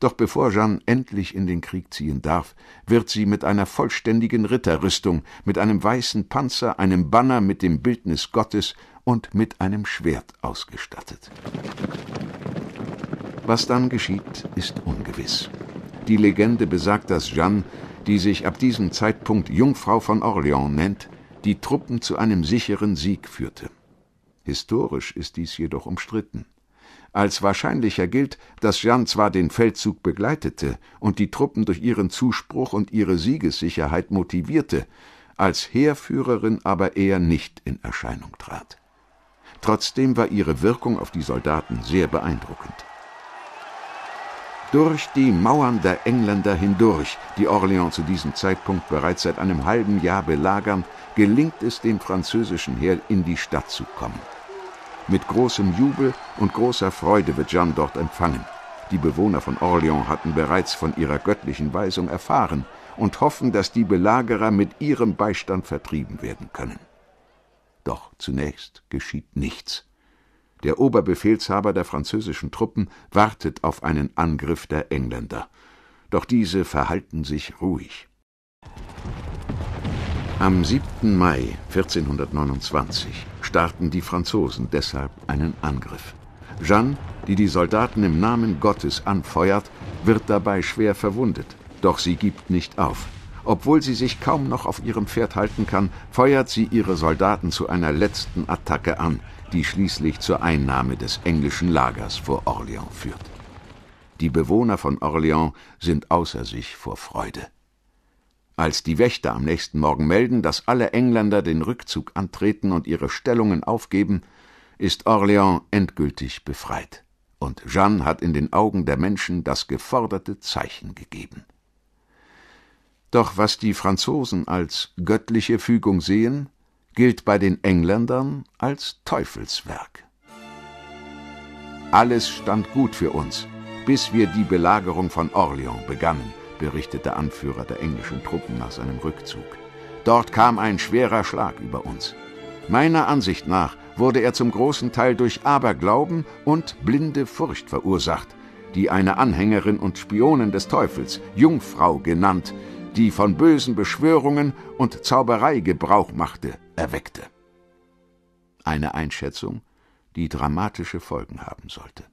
Doch bevor Jeanne endlich in den Krieg ziehen darf, wird sie mit einer vollständigen Ritterrüstung, mit einem weißen Panzer, einem Banner mit dem Bildnis Gottes und mit einem Schwert ausgestattet. Was dann geschieht, ist ungewiss. Die Legende besagt, dass Jeanne die sich ab diesem Zeitpunkt Jungfrau von Orléans nennt, die Truppen zu einem sicheren Sieg führte. Historisch ist dies jedoch umstritten. Als wahrscheinlicher gilt, dass Jeanne zwar den Feldzug begleitete und die Truppen durch ihren Zuspruch und ihre Siegessicherheit motivierte, als Heerführerin aber eher nicht in Erscheinung trat. Trotzdem war ihre Wirkung auf die Soldaten sehr beeindruckend durch die Mauern der Engländer hindurch, die Orléans zu diesem Zeitpunkt bereits seit einem halben Jahr belagern, gelingt es dem französischen Heer, in die Stadt zu kommen. Mit großem Jubel und großer Freude wird Jeanne dort empfangen. Die Bewohner von Orléans hatten bereits von ihrer göttlichen Weisung erfahren und hoffen, dass die Belagerer mit ihrem Beistand vertrieben werden können. Doch zunächst geschieht nichts der Oberbefehlshaber der französischen Truppen, wartet auf einen Angriff der Engländer. Doch diese verhalten sich ruhig. Am 7. Mai 1429 starten die Franzosen deshalb einen Angriff. Jeanne, die die Soldaten im Namen Gottes anfeuert, wird dabei schwer verwundet. Doch sie gibt nicht auf. Obwohl sie sich kaum noch auf ihrem Pferd halten kann, feuert sie ihre Soldaten zu einer letzten Attacke an die schließlich zur Einnahme des englischen Lagers vor Orléans führt. Die Bewohner von Orléans sind außer sich vor Freude. Als die Wächter am nächsten Morgen melden, dass alle Engländer den Rückzug antreten und ihre Stellungen aufgeben, ist Orléans endgültig befreit. Und Jeanne hat in den Augen der Menschen das geforderte Zeichen gegeben. Doch was die Franzosen als göttliche Fügung sehen, gilt bei den Engländern als Teufelswerk. Alles stand gut für uns, bis wir die Belagerung von Orleans begannen, berichtet der Anführer der englischen Truppen nach seinem Rückzug. Dort kam ein schwerer Schlag über uns. Meiner Ansicht nach wurde er zum großen Teil durch Aberglauben und blinde Furcht verursacht, die eine Anhängerin und Spionin des Teufels, Jungfrau genannt, die von bösen Beschwörungen und Zauberei Gebrauch machte, erweckte. Eine Einschätzung, die dramatische Folgen haben sollte.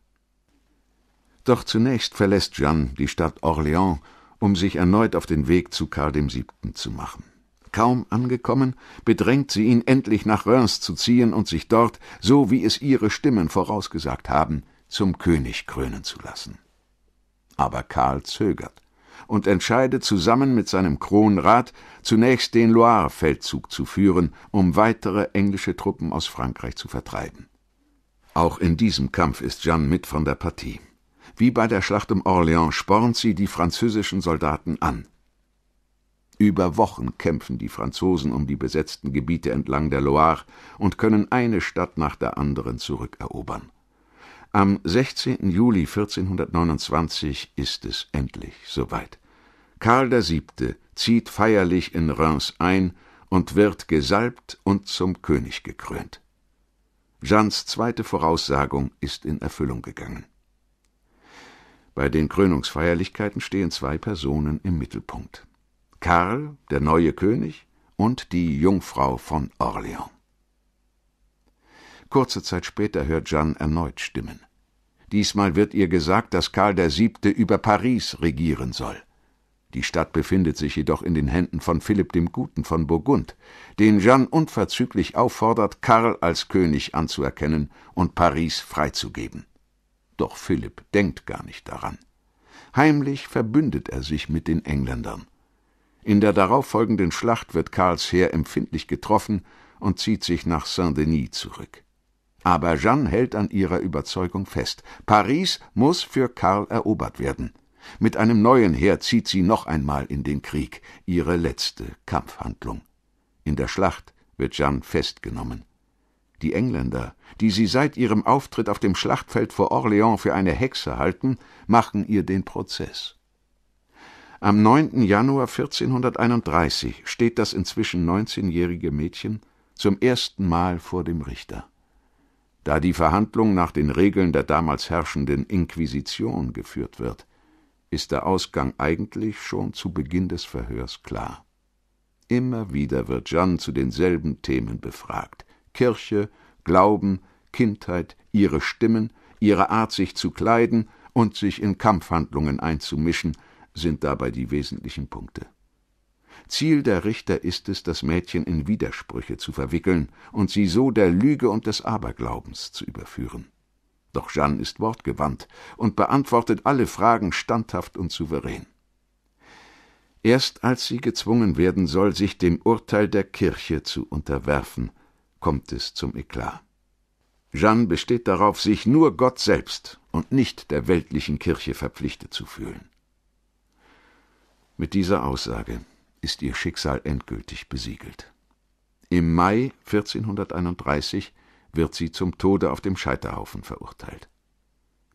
Doch zunächst verlässt Jeanne die Stadt Orléans, um sich erneut auf den Weg zu Karl VII. zu machen. Kaum angekommen, bedrängt sie ihn endlich nach Reims zu ziehen und sich dort, so wie es ihre Stimmen vorausgesagt haben, zum König krönen zu lassen. Aber Karl zögert und entscheidet zusammen mit seinem Kronrat, zunächst den Loire-Feldzug zu führen, um weitere englische Truppen aus Frankreich zu vertreiben. Auch in diesem Kampf ist Jeanne mit von der Partie. Wie bei der Schlacht um Orléans spornt sie die französischen Soldaten an. Über Wochen kämpfen die Franzosen um die besetzten Gebiete entlang der Loire und können eine Stadt nach der anderen zurückerobern. Am 16. Juli 1429 ist es endlich soweit. Karl VII. zieht feierlich in Reims ein und wird gesalbt und zum König gekrönt. Jeans zweite Voraussagung ist in Erfüllung gegangen. Bei den Krönungsfeierlichkeiten stehen zwei Personen im Mittelpunkt. Karl, der neue König, und die Jungfrau von Orleans. Kurze Zeit später hört Jeanne erneut Stimmen. Diesmal wird ihr gesagt, dass Karl VII. über Paris regieren soll. Die Stadt befindet sich jedoch in den Händen von Philipp dem Guten von Burgund, den Jeanne unverzüglich auffordert, Karl als König anzuerkennen und Paris freizugeben. Doch Philipp denkt gar nicht daran. Heimlich verbündet er sich mit den Engländern. In der darauffolgenden Schlacht wird Karls Heer empfindlich getroffen und zieht sich nach Saint-Denis zurück. Aber Jeanne hält an ihrer Überzeugung fest. Paris muss für Karl erobert werden. Mit einem neuen Heer zieht sie noch einmal in den Krieg, ihre letzte Kampfhandlung. In der Schlacht wird Jeanne festgenommen. Die Engländer, die sie seit ihrem Auftritt auf dem Schlachtfeld vor Orléans für eine Hexe halten, machen ihr den Prozess. Am 9. Januar 1431 steht das inzwischen 19-jährige Mädchen zum ersten Mal vor dem Richter da die Verhandlung nach den Regeln der damals herrschenden Inquisition geführt wird, ist der Ausgang eigentlich schon zu Beginn des Verhörs klar. Immer wieder wird Jeanne zu denselben Themen befragt Kirche, Glauben, Kindheit, ihre Stimmen, ihre Art, sich zu kleiden und sich in Kampfhandlungen einzumischen, sind dabei die wesentlichen Punkte. Ziel der Richter ist es, das Mädchen in Widersprüche zu verwickeln und sie so der Lüge und des Aberglaubens zu überführen. Doch Jeanne ist wortgewandt und beantwortet alle Fragen standhaft und souverän. Erst als sie gezwungen werden soll, sich dem Urteil der Kirche zu unterwerfen, kommt es zum Eklat. Jeanne besteht darauf, sich nur Gott selbst und nicht der weltlichen Kirche verpflichtet zu fühlen. Mit dieser Aussage ist ihr Schicksal endgültig besiegelt. Im Mai 1431 wird sie zum Tode auf dem Scheiterhaufen verurteilt.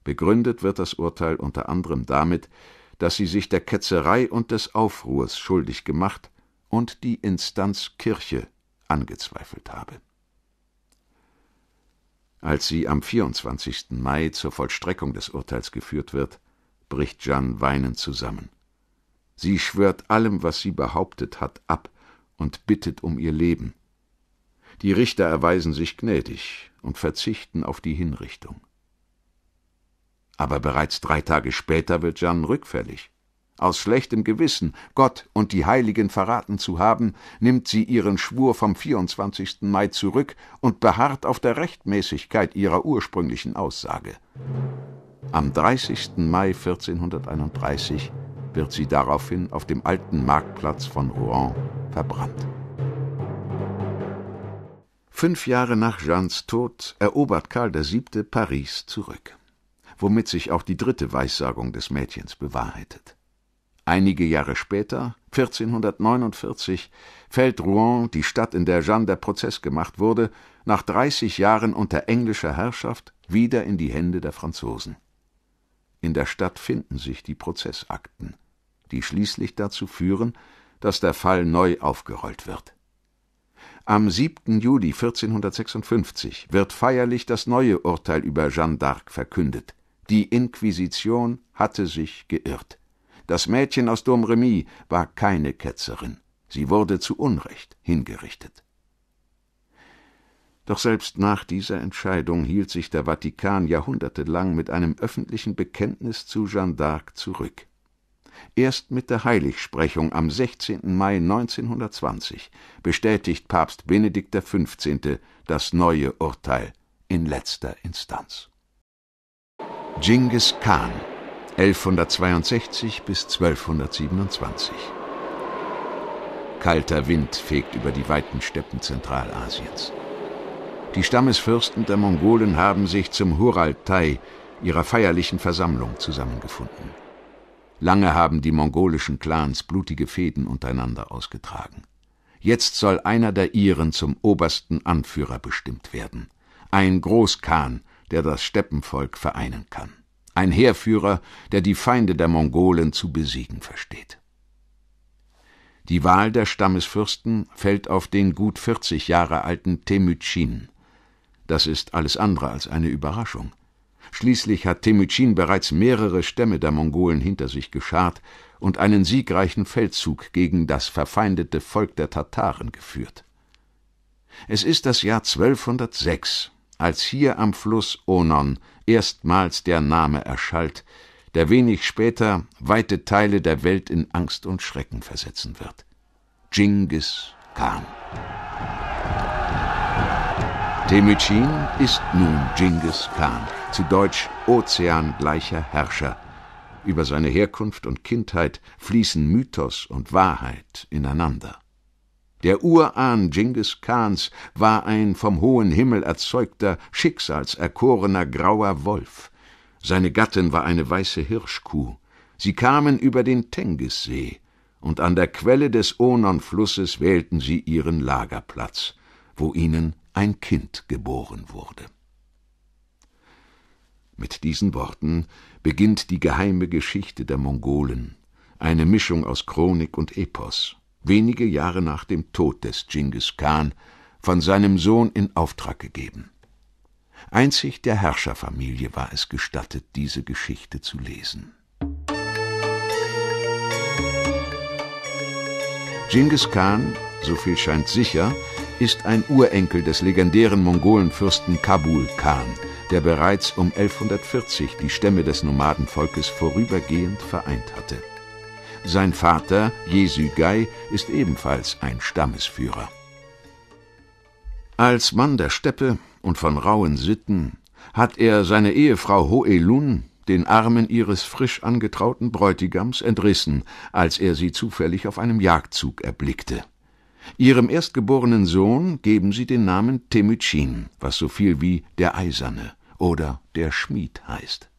Begründet wird das Urteil unter anderem damit, dass sie sich der Ketzerei und des Aufruhrs schuldig gemacht und die Instanz Kirche angezweifelt habe. Als sie am 24. Mai zur Vollstreckung des Urteils geführt wird, bricht Jeanne weinend zusammen. Sie schwört allem, was sie behauptet hat, ab und bittet um ihr Leben. Die Richter erweisen sich gnädig und verzichten auf die Hinrichtung. Aber bereits drei Tage später wird Jeanne rückfällig. Aus schlechtem Gewissen, Gott und die Heiligen verraten zu haben, nimmt sie ihren Schwur vom 24. Mai zurück und beharrt auf der Rechtmäßigkeit ihrer ursprünglichen Aussage. Am 30. Mai 1431 wird sie daraufhin auf dem alten Marktplatz von Rouen verbrannt. Fünf Jahre nach Jeannes Tod erobert Karl VII. Paris zurück, womit sich auch die dritte Weissagung des Mädchens bewahrheitet. Einige Jahre später, 1449, fällt Rouen, die Stadt, in der Jeanne der Prozess gemacht wurde, nach 30 Jahren unter englischer Herrschaft wieder in die Hände der Franzosen. In der Stadt finden sich die Prozessakten die schließlich dazu führen, dass der Fall neu aufgerollt wird. Am 7. Juli 1456 wird feierlich das neue Urteil über Jeanne d'Arc verkündet. Die Inquisition hatte sich geirrt. Das Mädchen aus Domremy war keine Ketzerin. Sie wurde zu Unrecht hingerichtet. Doch selbst nach dieser Entscheidung hielt sich der Vatikan jahrhundertelang mit einem öffentlichen Bekenntnis zu Jeanne d'Arc zurück. Erst mit der Heiligsprechung am 16. Mai 1920 bestätigt Papst Benedikt XV. das neue Urteil in letzter Instanz. Genghis Khan 1162 bis 1227 Kalter Wind fegt über die weiten Steppen Zentralasiens. Die Stammesfürsten der Mongolen haben sich zum Huraltai, ihrer feierlichen Versammlung, zusammengefunden. Lange haben die mongolischen Clans blutige Fehden untereinander ausgetragen. Jetzt soll einer der ihren zum obersten Anführer bestimmt werden. Ein Großkhan, der das Steppenvolk vereinen kann. Ein Heerführer, der die Feinde der Mongolen zu besiegen versteht. Die Wahl der Stammesfürsten fällt auf den gut 40 Jahre alten Temücin. Das ist alles andere als eine Überraschung. Schließlich hat Temücin bereits mehrere Stämme der Mongolen hinter sich geschart und einen siegreichen Feldzug gegen das verfeindete Volk der Tataren geführt. Es ist das Jahr 1206, als hier am Fluss Onon erstmals der Name erschallt, der wenig später weite Teile der Welt in Angst und Schrecken versetzen wird. Genghis Khan. Temücin ist nun Genghis Khan, zu Deutsch ozeangleicher Herrscher. Über seine Herkunft und Kindheit fließen Mythos und Wahrheit ineinander. Der Urahn Genghis Khans war ein vom hohen Himmel erzeugter, schicksalserkorener grauer Wolf. Seine Gattin war eine weiße Hirschkuh. Sie kamen über den Tengissee, und an der Quelle des Onon-Flusses wählten sie ihren Lagerplatz, wo ihnen ein Kind geboren wurde. Mit diesen Worten beginnt die geheime Geschichte der Mongolen, eine Mischung aus Chronik und Epos, wenige Jahre nach dem Tod des Genghis Khan, von seinem Sohn in Auftrag gegeben. Einzig der Herrscherfamilie war es gestattet, diese Geschichte zu lesen. Genghis Khan, so viel scheint sicher, ist ein Urenkel des legendären Mongolenfürsten Kabul Khan, der bereits um 1140 die Stämme des Nomadenvolkes vorübergehend vereint hatte. Sein Vater, Gai, ist ebenfalls ein Stammesführer. Als Mann der Steppe und von rauen Sitten hat er seine Ehefrau Hoelun den Armen ihres frisch angetrauten Bräutigams entrissen, als er sie zufällig auf einem Jagdzug erblickte. Ihrem erstgeborenen Sohn geben sie den Namen Temücin, was so viel wie der Eiserne oder der Schmied heißt.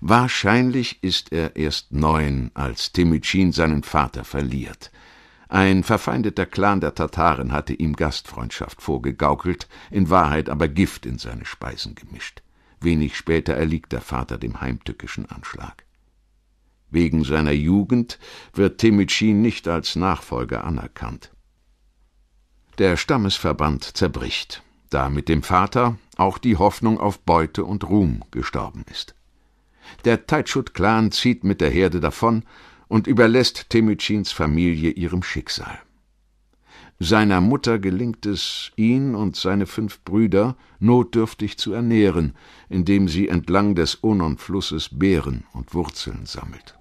Wahrscheinlich ist er erst neun, als Temücin seinen Vater verliert. Ein verfeindeter Clan der Tataren hatte ihm Gastfreundschaft vorgegaukelt, in Wahrheit aber Gift in seine Speisen gemischt. Wenig später erliegt der Vater dem heimtückischen Anschlag. Wegen seiner Jugend wird Temücin nicht als Nachfolger anerkannt. Der Stammesverband zerbricht, da mit dem Vater auch die Hoffnung auf Beute und Ruhm gestorben ist. Der Taitschut-Clan zieht mit der Herde davon und überlässt Temüchins Familie ihrem Schicksal. Seiner Mutter gelingt es, ihn und seine fünf Brüder notdürftig zu ernähren, indem sie entlang des Onon-Flusses Beeren und Wurzeln sammelt.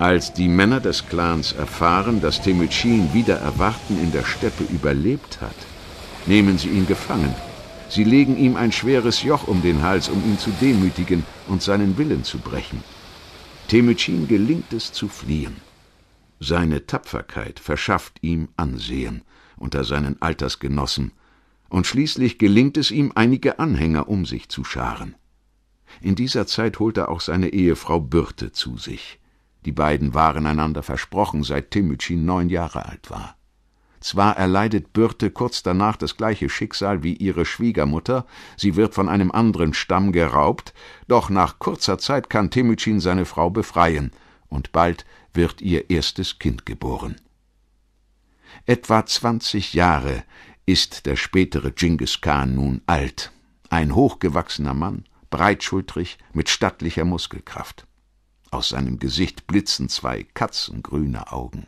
Als die Männer des Clans erfahren, dass Temücin wider Erwarten in der Steppe überlebt hat, nehmen sie ihn gefangen. Sie legen ihm ein schweres Joch um den Hals, um ihn zu demütigen und seinen Willen zu brechen. Temücin gelingt es zu fliehen. Seine Tapferkeit verschafft ihm Ansehen unter seinen Altersgenossen, und schließlich gelingt es ihm, einige Anhänger um sich zu scharen. In dieser Zeit holt er auch seine Ehefrau Bürte zu sich. Die beiden waren einander versprochen, seit Timücin neun Jahre alt war. Zwar erleidet Birte kurz danach das gleiche Schicksal wie ihre Schwiegermutter, sie wird von einem anderen Stamm geraubt, doch nach kurzer Zeit kann Timücin seine Frau befreien, und bald wird ihr erstes Kind geboren. Etwa zwanzig Jahre ist der spätere Genghis Khan nun alt, ein hochgewachsener Mann, breitschultrig, mit stattlicher Muskelkraft. Aus seinem Gesicht blitzen zwei katzengrüne Augen.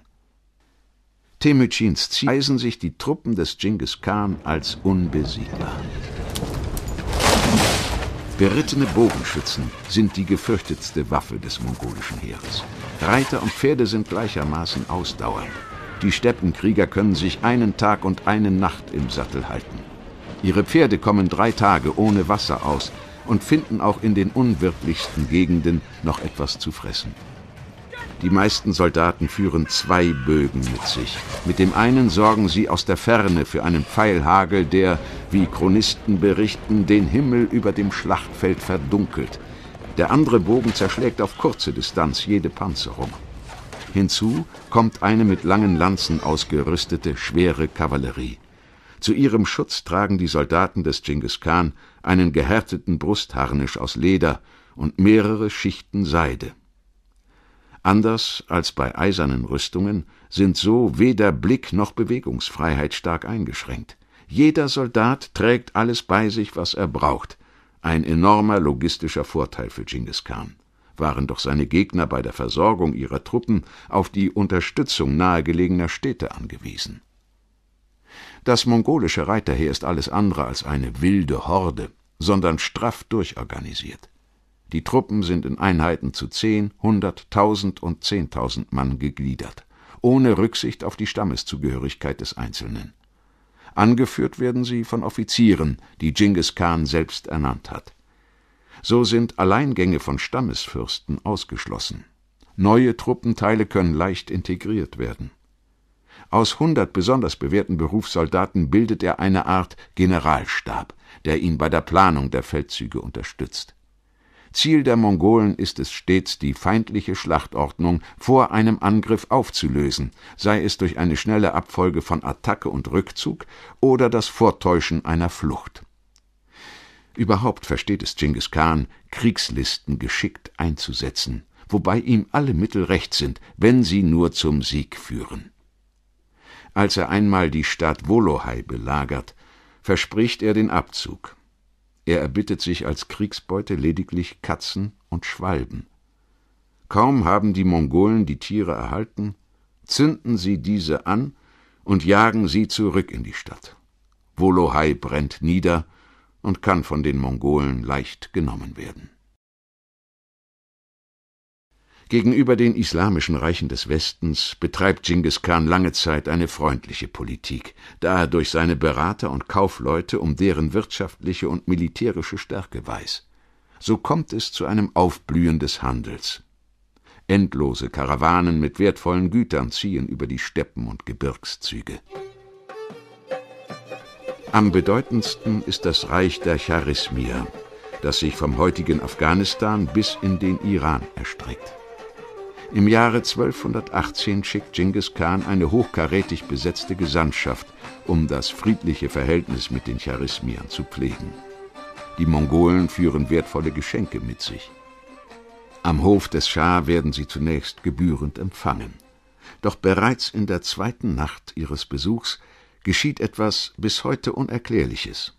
Temüchins Ziel eisen sich die Truppen des Genghis Khan als unbesiegbar. Berittene Bogenschützen sind die gefürchtetste Waffe des mongolischen Heeres. Reiter und Pferde sind gleichermaßen ausdauernd. Die Steppenkrieger können sich einen Tag und eine Nacht im Sattel halten. Ihre Pferde kommen drei Tage ohne Wasser aus, und finden auch in den unwirtlichsten Gegenden noch etwas zu fressen. Die meisten Soldaten führen zwei Bögen mit sich. Mit dem einen sorgen sie aus der Ferne für einen Pfeilhagel, der, wie Chronisten berichten, den Himmel über dem Schlachtfeld verdunkelt. Der andere Bogen zerschlägt auf kurze Distanz jede Panzerung. Hinzu kommt eine mit langen Lanzen ausgerüstete schwere Kavallerie. Zu ihrem Schutz tragen die Soldaten des Genghis Khan einen gehärteten Brustharnisch aus Leder und mehrere Schichten Seide. Anders als bei eisernen Rüstungen sind so weder Blick noch Bewegungsfreiheit stark eingeschränkt. Jeder Soldat trägt alles bei sich, was er braucht. Ein enormer logistischer Vorteil für Genghis Khan. Waren doch seine Gegner bei der Versorgung ihrer Truppen auf die Unterstützung nahegelegener Städte angewiesen. Das mongolische Reiterheer ist alles andere als eine wilde Horde, sondern straff durchorganisiert. Die Truppen sind in Einheiten zu zehn, hundert, tausend und zehntausend Mann gegliedert, ohne Rücksicht auf die Stammeszugehörigkeit des Einzelnen. Angeführt werden sie von Offizieren, die Genghis Khan selbst ernannt hat. So sind Alleingänge von Stammesfürsten ausgeschlossen. Neue Truppenteile können leicht integriert werden. Aus hundert besonders bewährten Berufssoldaten bildet er eine Art Generalstab, der ihn bei der Planung der Feldzüge unterstützt. Ziel der Mongolen ist es stets, die feindliche Schlachtordnung vor einem Angriff aufzulösen, sei es durch eine schnelle Abfolge von Attacke und Rückzug oder das Vortäuschen einer Flucht. Überhaupt versteht es Genghis Khan, Kriegslisten geschickt einzusetzen, wobei ihm alle Mittel recht sind, wenn sie nur zum Sieg führen. Als er einmal die Stadt Wolohai belagert, verspricht er den Abzug. Er erbittet sich als Kriegsbeute lediglich Katzen und Schwalben. Kaum haben die Mongolen die Tiere erhalten, zünden sie diese an und jagen sie zurück in die Stadt. Wolohai brennt nieder und kann von den Mongolen leicht genommen werden. Gegenüber den islamischen Reichen des Westens betreibt Genghis Khan lange Zeit eine freundliche Politik, da er durch seine Berater und Kaufleute um deren wirtschaftliche und militärische Stärke weiß. So kommt es zu einem Aufblühen des Handels. Endlose Karawanen mit wertvollen Gütern ziehen über die Steppen und Gebirgszüge. Am bedeutendsten ist das Reich der Charismia, das sich vom heutigen Afghanistan bis in den Iran erstreckt. Im Jahre 1218 schickt Genghis Khan eine hochkarätig besetzte Gesandtschaft, um das friedliche Verhältnis mit den Charismiern zu pflegen. Die Mongolen führen wertvolle Geschenke mit sich. Am Hof des Schah werden sie zunächst gebührend empfangen. Doch bereits in der zweiten Nacht ihres Besuchs geschieht etwas bis heute Unerklärliches.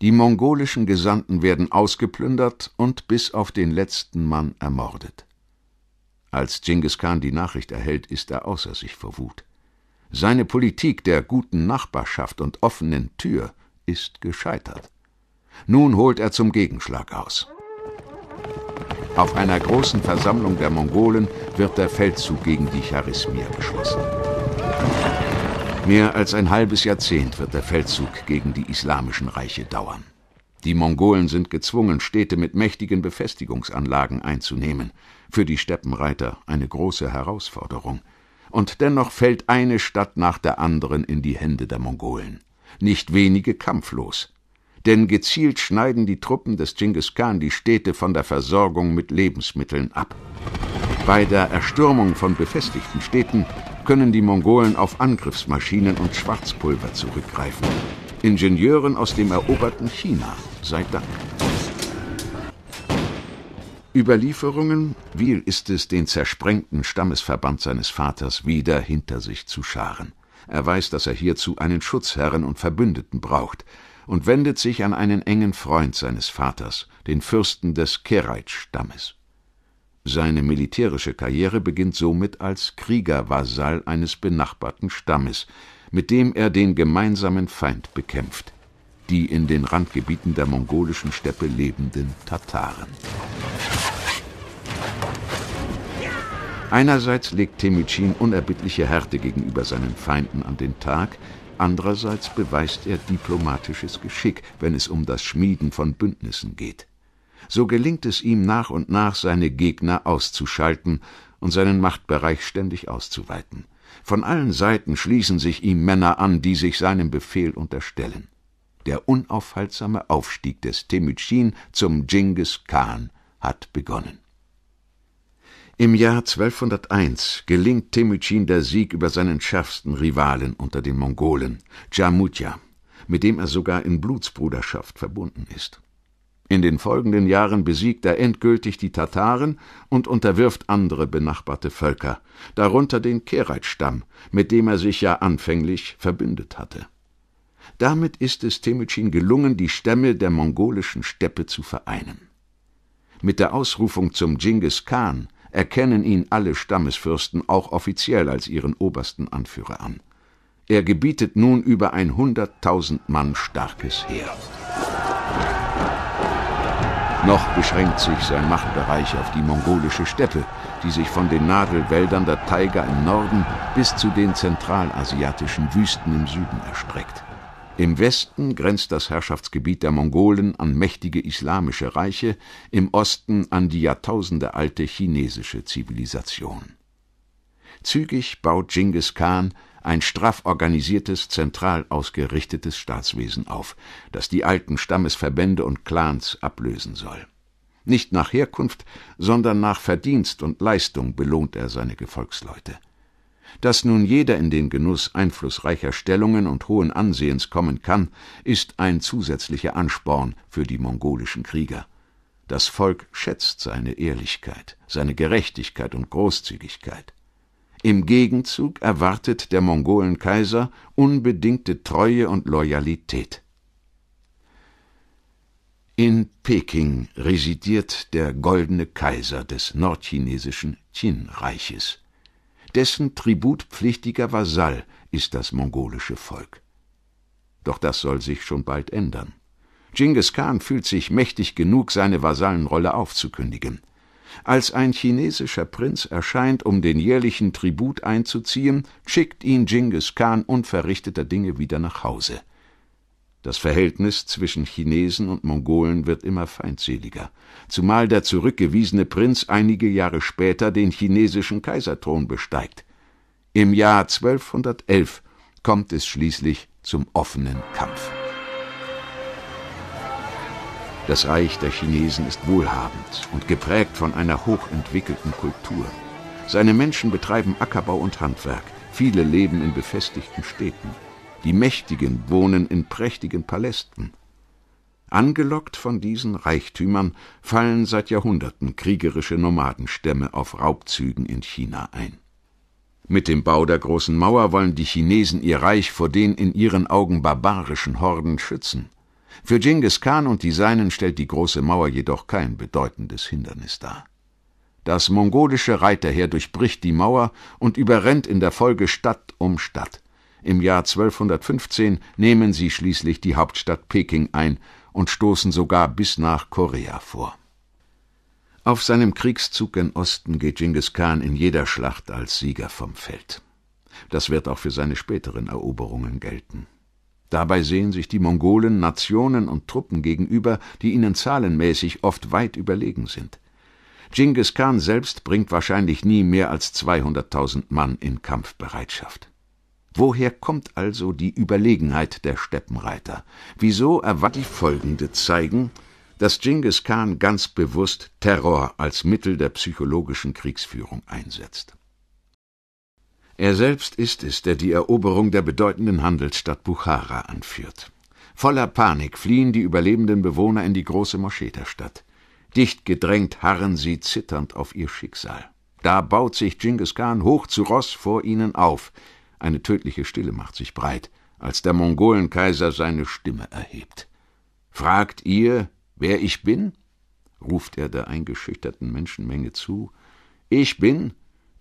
Die mongolischen Gesandten werden ausgeplündert und bis auf den letzten Mann ermordet. Als Genghis Khan die Nachricht erhält, ist er außer sich vor Wut. Seine Politik der guten Nachbarschaft und offenen Tür ist gescheitert. Nun holt er zum Gegenschlag aus. Auf einer großen Versammlung der Mongolen wird der Feldzug gegen die Charismir beschlossen. Mehr als ein halbes Jahrzehnt wird der Feldzug gegen die islamischen Reiche dauern. Die Mongolen sind gezwungen, Städte mit mächtigen Befestigungsanlagen einzunehmen für die Steppenreiter eine große Herausforderung. Und dennoch fällt eine Stadt nach der anderen in die Hände der Mongolen. Nicht wenige kampflos. Denn gezielt schneiden die Truppen des Genghis Khan die Städte von der Versorgung mit Lebensmitteln ab. Bei der Erstürmung von befestigten Städten können die Mongolen auf Angriffsmaschinen und Schwarzpulver zurückgreifen. Ingenieuren aus dem eroberten China sei Dank. Überlieferungen, Wiel ist es, den zersprengten Stammesverband seines Vaters wieder hinter sich zu scharen. Er weiß, dass er hierzu einen Schutzherren und Verbündeten braucht und wendet sich an einen engen Freund seines Vaters, den Fürsten des Keraitsch-Stammes. Seine militärische Karriere beginnt somit als Kriegervasall eines benachbarten Stammes, mit dem er den gemeinsamen Feind bekämpft die in den Randgebieten der mongolischen Steppe lebenden Tataren. Einerseits legt Temücin unerbittliche Härte gegenüber seinen Feinden an den Tag, andererseits beweist er diplomatisches Geschick, wenn es um das Schmieden von Bündnissen geht. So gelingt es ihm nach und nach, seine Gegner auszuschalten und seinen Machtbereich ständig auszuweiten. Von allen Seiten schließen sich ihm Männer an, die sich seinem Befehl unterstellen. Der unaufhaltsame Aufstieg des Temücin zum Genghis Khan hat begonnen. Im Jahr 1201 gelingt Temücin der Sieg über seinen schärfsten Rivalen unter den Mongolen, Dschamutja, mit dem er sogar in Blutsbruderschaft verbunden ist. In den folgenden Jahren besiegt er endgültig die Tataren und unterwirft andere benachbarte Völker, darunter den Keraitstamm, mit dem er sich ja anfänglich verbündet hatte. Damit ist es Temücin gelungen, die Stämme der mongolischen Steppe zu vereinen. Mit der Ausrufung zum Genghis Khan erkennen ihn alle Stammesfürsten auch offiziell als ihren obersten Anführer an. Er gebietet nun über ein hunderttausend Mann starkes Heer. Noch beschränkt sich sein Machtbereich auf die mongolische Steppe, die sich von den Nadelwäldern der Taiga im Norden bis zu den zentralasiatischen Wüsten im Süden erstreckt. Im Westen grenzt das Herrschaftsgebiet der Mongolen an mächtige islamische Reiche, im Osten an die jahrtausendealte chinesische Zivilisation. Zügig baut Genghis Khan ein straff organisiertes, zentral ausgerichtetes Staatswesen auf, das die alten Stammesverbände und Clans ablösen soll. Nicht nach Herkunft, sondern nach Verdienst und Leistung belohnt er seine Gefolgsleute – dass nun jeder in den Genuss einflussreicher Stellungen und hohen Ansehens kommen kann, ist ein zusätzlicher Ansporn für die mongolischen Krieger. Das Volk schätzt seine Ehrlichkeit, seine Gerechtigkeit und Großzügigkeit. Im Gegenzug erwartet der Mongolenkaiser unbedingte Treue und Loyalität. In Peking residiert der goldene Kaiser des nordchinesischen Qin-Reiches dessen tributpflichtiger Vasall ist das mongolische Volk. Doch das soll sich schon bald ändern. Genghis Khan fühlt sich mächtig genug, seine Vasallenrolle aufzukündigen. Als ein chinesischer Prinz erscheint, um den jährlichen Tribut einzuziehen, schickt ihn Genghis Khan unverrichteter Dinge wieder nach Hause. Das Verhältnis zwischen Chinesen und Mongolen wird immer feindseliger, zumal der zurückgewiesene Prinz einige Jahre später den chinesischen Kaiserthron besteigt. Im Jahr 1211 kommt es schließlich zum offenen Kampf. Das Reich der Chinesen ist wohlhabend und geprägt von einer hochentwickelten Kultur. Seine Menschen betreiben Ackerbau und Handwerk, viele leben in befestigten Städten. Die Mächtigen wohnen in prächtigen Palästen. Angelockt von diesen Reichtümern fallen seit Jahrhunderten kriegerische Nomadenstämme auf Raubzügen in China ein. Mit dem Bau der großen Mauer wollen die Chinesen ihr Reich vor den in ihren Augen barbarischen Horden schützen. Für Genghis Khan und die Seinen stellt die große Mauer jedoch kein bedeutendes Hindernis dar. Das mongolische Reiterheer durchbricht die Mauer und überrennt in der Folge Stadt um Stadt. Im Jahr 1215 nehmen sie schließlich die Hauptstadt Peking ein und stoßen sogar bis nach Korea vor. Auf seinem Kriegszug in Osten geht Genghis Khan in jeder Schlacht als Sieger vom Feld. Das wird auch für seine späteren Eroberungen gelten. Dabei sehen sich die Mongolen Nationen und Truppen gegenüber, die ihnen zahlenmäßig oft weit überlegen sind. Genghis Khan selbst bringt wahrscheinlich nie mehr als 200.000 Mann in Kampfbereitschaft. Woher kommt also die Überlegenheit der Steppenreiter? Wieso erwartet folgende zeigen, dass Genghis Khan ganz bewusst Terror als Mittel der psychologischen Kriegsführung einsetzt. Er selbst ist es, der die Eroberung der bedeutenden Handelsstadt Bukhara anführt. Voller Panik fliehen die überlebenden Bewohner in die große Moschee der Stadt. Dicht gedrängt harren sie zitternd auf ihr Schicksal. Da baut sich Genghis Khan hoch zu Ross vor ihnen auf, eine tödliche Stille macht sich breit, als der Mongolenkaiser seine Stimme erhebt. Fragt ihr, wer ich bin? ruft er der eingeschüchterten Menschenmenge zu. Ich bin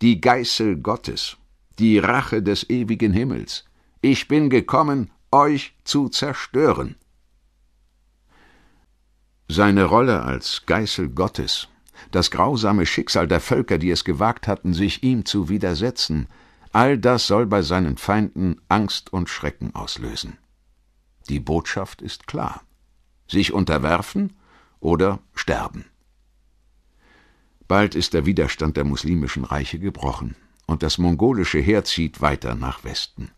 die Geißel Gottes, die Rache des ewigen Himmels. Ich bin gekommen, euch zu zerstören. Seine Rolle als Geißel Gottes, das grausame Schicksal der Völker, die es gewagt hatten, sich ihm zu widersetzen, All das soll bei seinen Feinden Angst und Schrecken auslösen. Die Botschaft ist klar. Sich unterwerfen oder sterben. Bald ist der Widerstand der muslimischen Reiche gebrochen und das mongolische Heer zieht weiter nach Westen.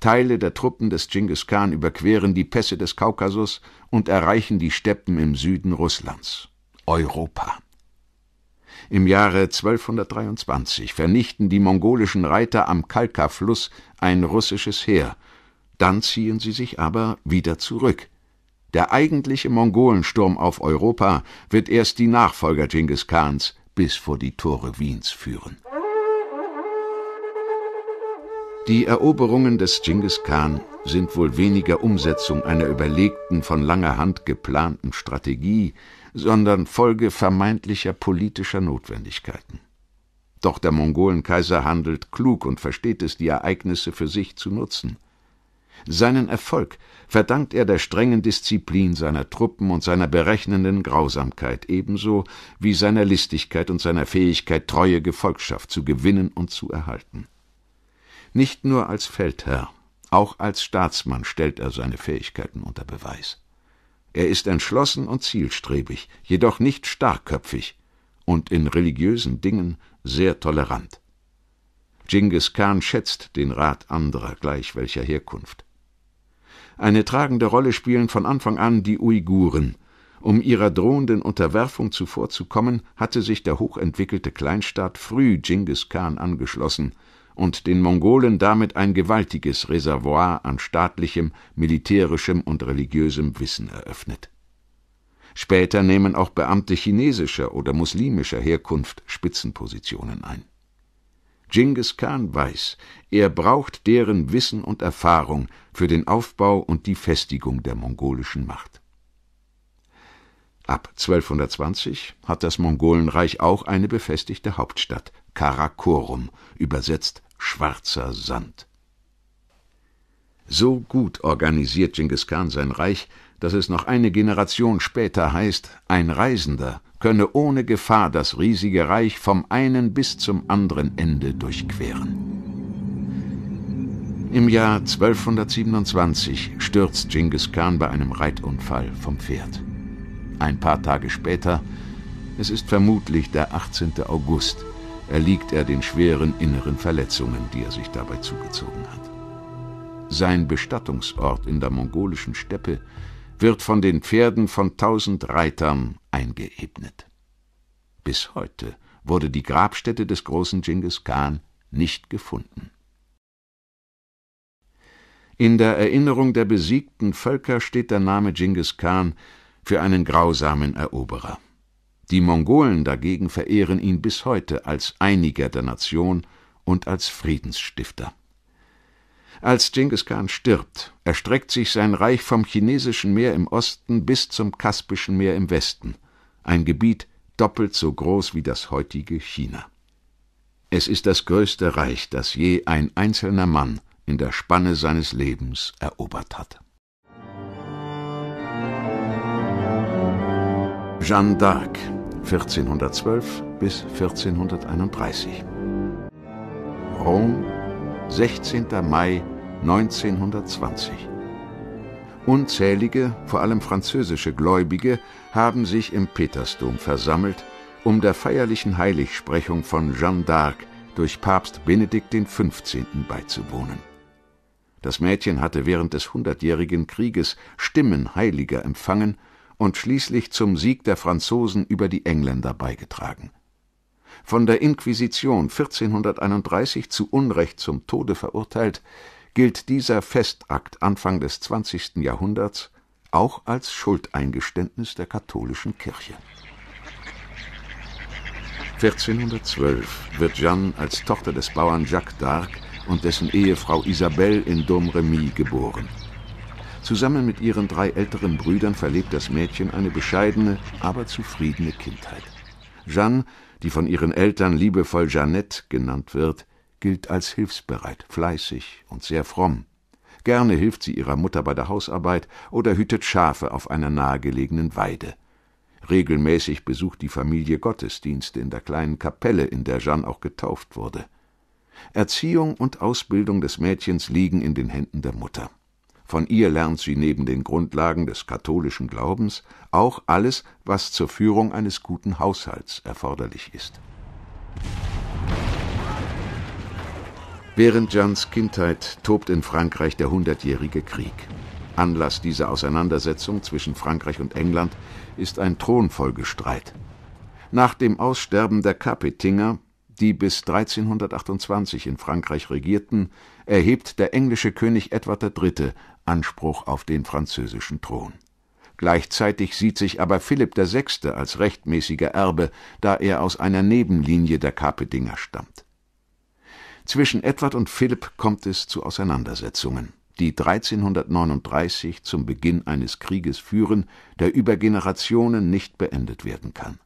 Teile der Truppen des Genghis Khan überqueren die Pässe des Kaukasus und erreichen die Steppen im Süden Russlands. Europa. Im Jahre 1223 vernichten die mongolischen Reiter am Kalka-Fluss ein russisches Heer. Dann ziehen sie sich aber wieder zurück. Der eigentliche Mongolensturm auf Europa wird erst die Nachfolger Genghis Khans bis vor die Tore Wiens führen. Die Eroberungen des Genghis Khan sind wohl weniger Umsetzung einer überlegten, von langer Hand geplanten Strategie, sondern Folge vermeintlicher politischer Notwendigkeiten. Doch der Mongolenkaiser handelt klug und versteht es, die Ereignisse für sich zu nutzen. Seinen Erfolg verdankt er der strengen Disziplin seiner Truppen und seiner berechnenden Grausamkeit ebenso wie seiner Listigkeit und seiner Fähigkeit, treue Gefolgschaft zu gewinnen und zu erhalten. Nicht nur als Feldherr, auch als Staatsmann stellt er seine Fähigkeiten unter Beweis. Er ist entschlossen und zielstrebig, jedoch nicht starrköpfig und in religiösen Dingen sehr tolerant. Genghis Khan schätzt den Rat anderer, gleich welcher Herkunft. Eine tragende Rolle spielen von Anfang an die Uiguren. Um ihrer drohenden Unterwerfung zuvorzukommen, hatte sich der hochentwickelte Kleinstaat früh Genghis Khan angeschlossen und den Mongolen damit ein gewaltiges Reservoir an staatlichem, militärischem und religiösem Wissen eröffnet. Später nehmen auch Beamte chinesischer oder muslimischer Herkunft Spitzenpositionen ein. Genghis Khan weiß, er braucht deren Wissen und Erfahrung für den Aufbau und die Festigung der mongolischen Macht. Ab 1220 hat das Mongolenreich auch eine befestigte Hauptstadt, Karakorum, übersetzt schwarzer Sand. So gut organisiert Genghis Khan sein Reich, dass es noch eine Generation später heißt, ein Reisender könne ohne Gefahr das riesige Reich vom einen bis zum anderen Ende durchqueren. Im Jahr 1227 stürzt Genghis Khan bei einem Reitunfall vom Pferd. Ein paar Tage später, es ist vermutlich der 18. August, erliegt er den schweren inneren Verletzungen, die er sich dabei zugezogen hat. Sein Bestattungsort in der mongolischen Steppe wird von den Pferden von tausend Reitern eingeebnet. Bis heute wurde die Grabstätte des großen Genghis Khan nicht gefunden. In der Erinnerung der besiegten Völker steht der Name Genghis Khan für einen grausamen Eroberer. Die Mongolen dagegen verehren ihn bis heute als Einiger der Nation und als Friedensstifter. Als Genghis Khan stirbt, erstreckt sich sein Reich vom chinesischen Meer im Osten bis zum Kaspischen Meer im Westen, ein Gebiet doppelt so groß wie das heutige China. Es ist das größte Reich, das je ein einzelner Mann in der Spanne seines Lebens erobert hat. Jeanne d'Arc 1412 bis 1431. Rom, 16. Mai 1920. Unzählige, vor allem französische Gläubige, haben sich im Petersdom versammelt, um der feierlichen Heiligsprechung von Jeanne d'Arc durch Papst Benedikt XV. beizuwohnen. Das Mädchen hatte während des Hundertjährigen Krieges Stimmen Heiliger empfangen und schließlich zum Sieg der Franzosen über die Engländer beigetragen. Von der Inquisition 1431 zu Unrecht zum Tode verurteilt, gilt dieser Festakt Anfang des 20. Jahrhunderts auch als Schuldeingeständnis der katholischen Kirche. 1412 wird Jeanne als Tochter des Bauern Jacques d'Arc und dessen Ehefrau Isabelle in Domremy geboren. Zusammen mit ihren drei älteren Brüdern verlebt das Mädchen eine bescheidene, aber zufriedene Kindheit. Jeanne, die von ihren Eltern liebevoll Jeannette genannt wird, gilt als hilfsbereit, fleißig und sehr fromm. Gerne hilft sie ihrer Mutter bei der Hausarbeit oder hütet Schafe auf einer nahegelegenen Weide. Regelmäßig besucht die Familie Gottesdienste in der kleinen Kapelle, in der Jeanne auch getauft wurde. Erziehung und Ausbildung des Mädchens liegen in den Händen der Mutter. Von ihr lernt sie neben den Grundlagen des katholischen Glaubens auch alles, was zur Führung eines guten Haushalts erforderlich ist. Während Jeans Kindheit tobt in Frankreich der Hundertjährige Krieg. Anlass dieser Auseinandersetzung zwischen Frankreich und England ist ein Thronfolgestreit. Nach dem Aussterben der Capetinger, die bis 1328 in Frankreich regierten, erhebt der englische König Edward III. Anspruch auf den französischen Thron. Gleichzeitig sieht sich aber Philipp VI. als rechtmäßiger Erbe, da er aus einer Nebenlinie der Kapedinger stammt. Zwischen Edward und Philipp kommt es zu Auseinandersetzungen, die 1339 zum Beginn eines Krieges führen, der über Generationen nicht beendet werden kann.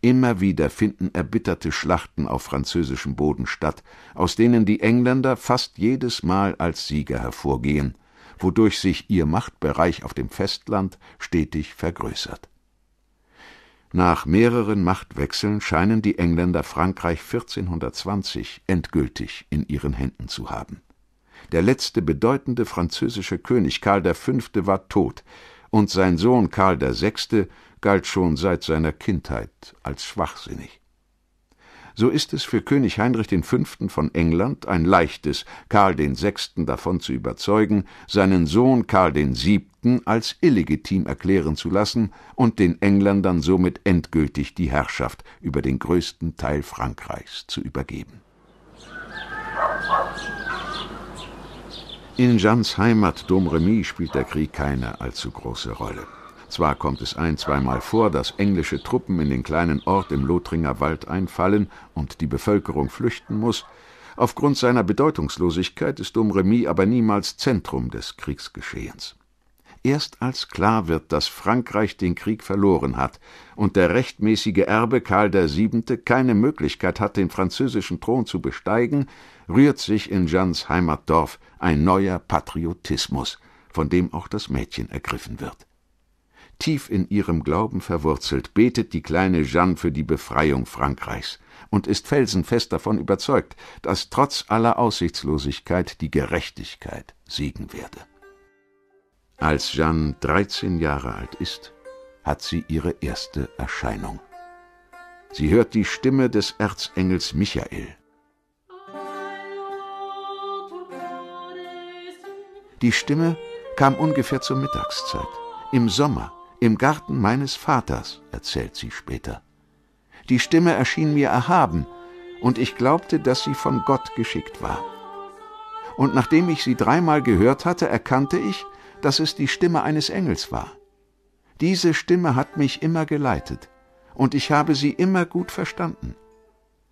Immer wieder finden erbitterte Schlachten auf französischem Boden statt, aus denen die Engländer fast jedes Mal als Sieger hervorgehen – wodurch sich ihr Machtbereich auf dem Festland stetig vergrößert. Nach mehreren Machtwechseln scheinen die Engländer Frankreich 1420 endgültig in ihren Händen zu haben. Der letzte bedeutende französische König Karl V. war tot, und sein Sohn Karl VI. galt schon seit seiner Kindheit als schwachsinnig so ist es für König Heinrich V. von England ein leichtes, Karl VI. davon zu überzeugen, seinen Sohn Karl VII. als illegitim erklären zu lassen und den Engländern somit endgültig die Herrschaft über den größten Teil Frankreichs zu übergeben. In Jeans Heimat Domremy spielt der Krieg keine allzu große Rolle. Zwar kommt es ein-, zweimal vor, dass englische Truppen in den kleinen Ort im Lothringer Wald einfallen und die Bevölkerung flüchten muss, aufgrund seiner Bedeutungslosigkeit ist Domremy aber niemals Zentrum des Kriegsgeschehens. Erst als klar wird, dass Frankreich den Krieg verloren hat und der rechtmäßige Erbe Karl VII. keine Möglichkeit hat, den französischen Thron zu besteigen, rührt sich in Jeans Heimatdorf ein neuer Patriotismus, von dem auch das Mädchen ergriffen wird. Tief in ihrem Glauben verwurzelt betet die kleine Jeanne für die Befreiung Frankreichs und ist felsenfest davon überzeugt, dass trotz aller Aussichtslosigkeit die Gerechtigkeit siegen werde. Als Jeanne 13 Jahre alt ist, hat sie ihre erste Erscheinung. Sie hört die Stimme des Erzengels Michael. Die Stimme kam ungefähr zur Mittagszeit, im Sommer, im Garten meines Vaters, erzählt sie später. Die Stimme erschien mir erhaben, und ich glaubte, dass sie von Gott geschickt war. Und nachdem ich sie dreimal gehört hatte, erkannte ich, dass es die Stimme eines Engels war. Diese Stimme hat mich immer geleitet, und ich habe sie immer gut verstanden.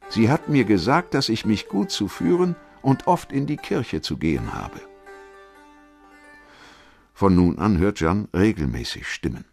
Sie hat mir gesagt, dass ich mich gut zu führen und oft in die Kirche zu gehen habe. Von nun an hört Jan regelmäßig Stimmen.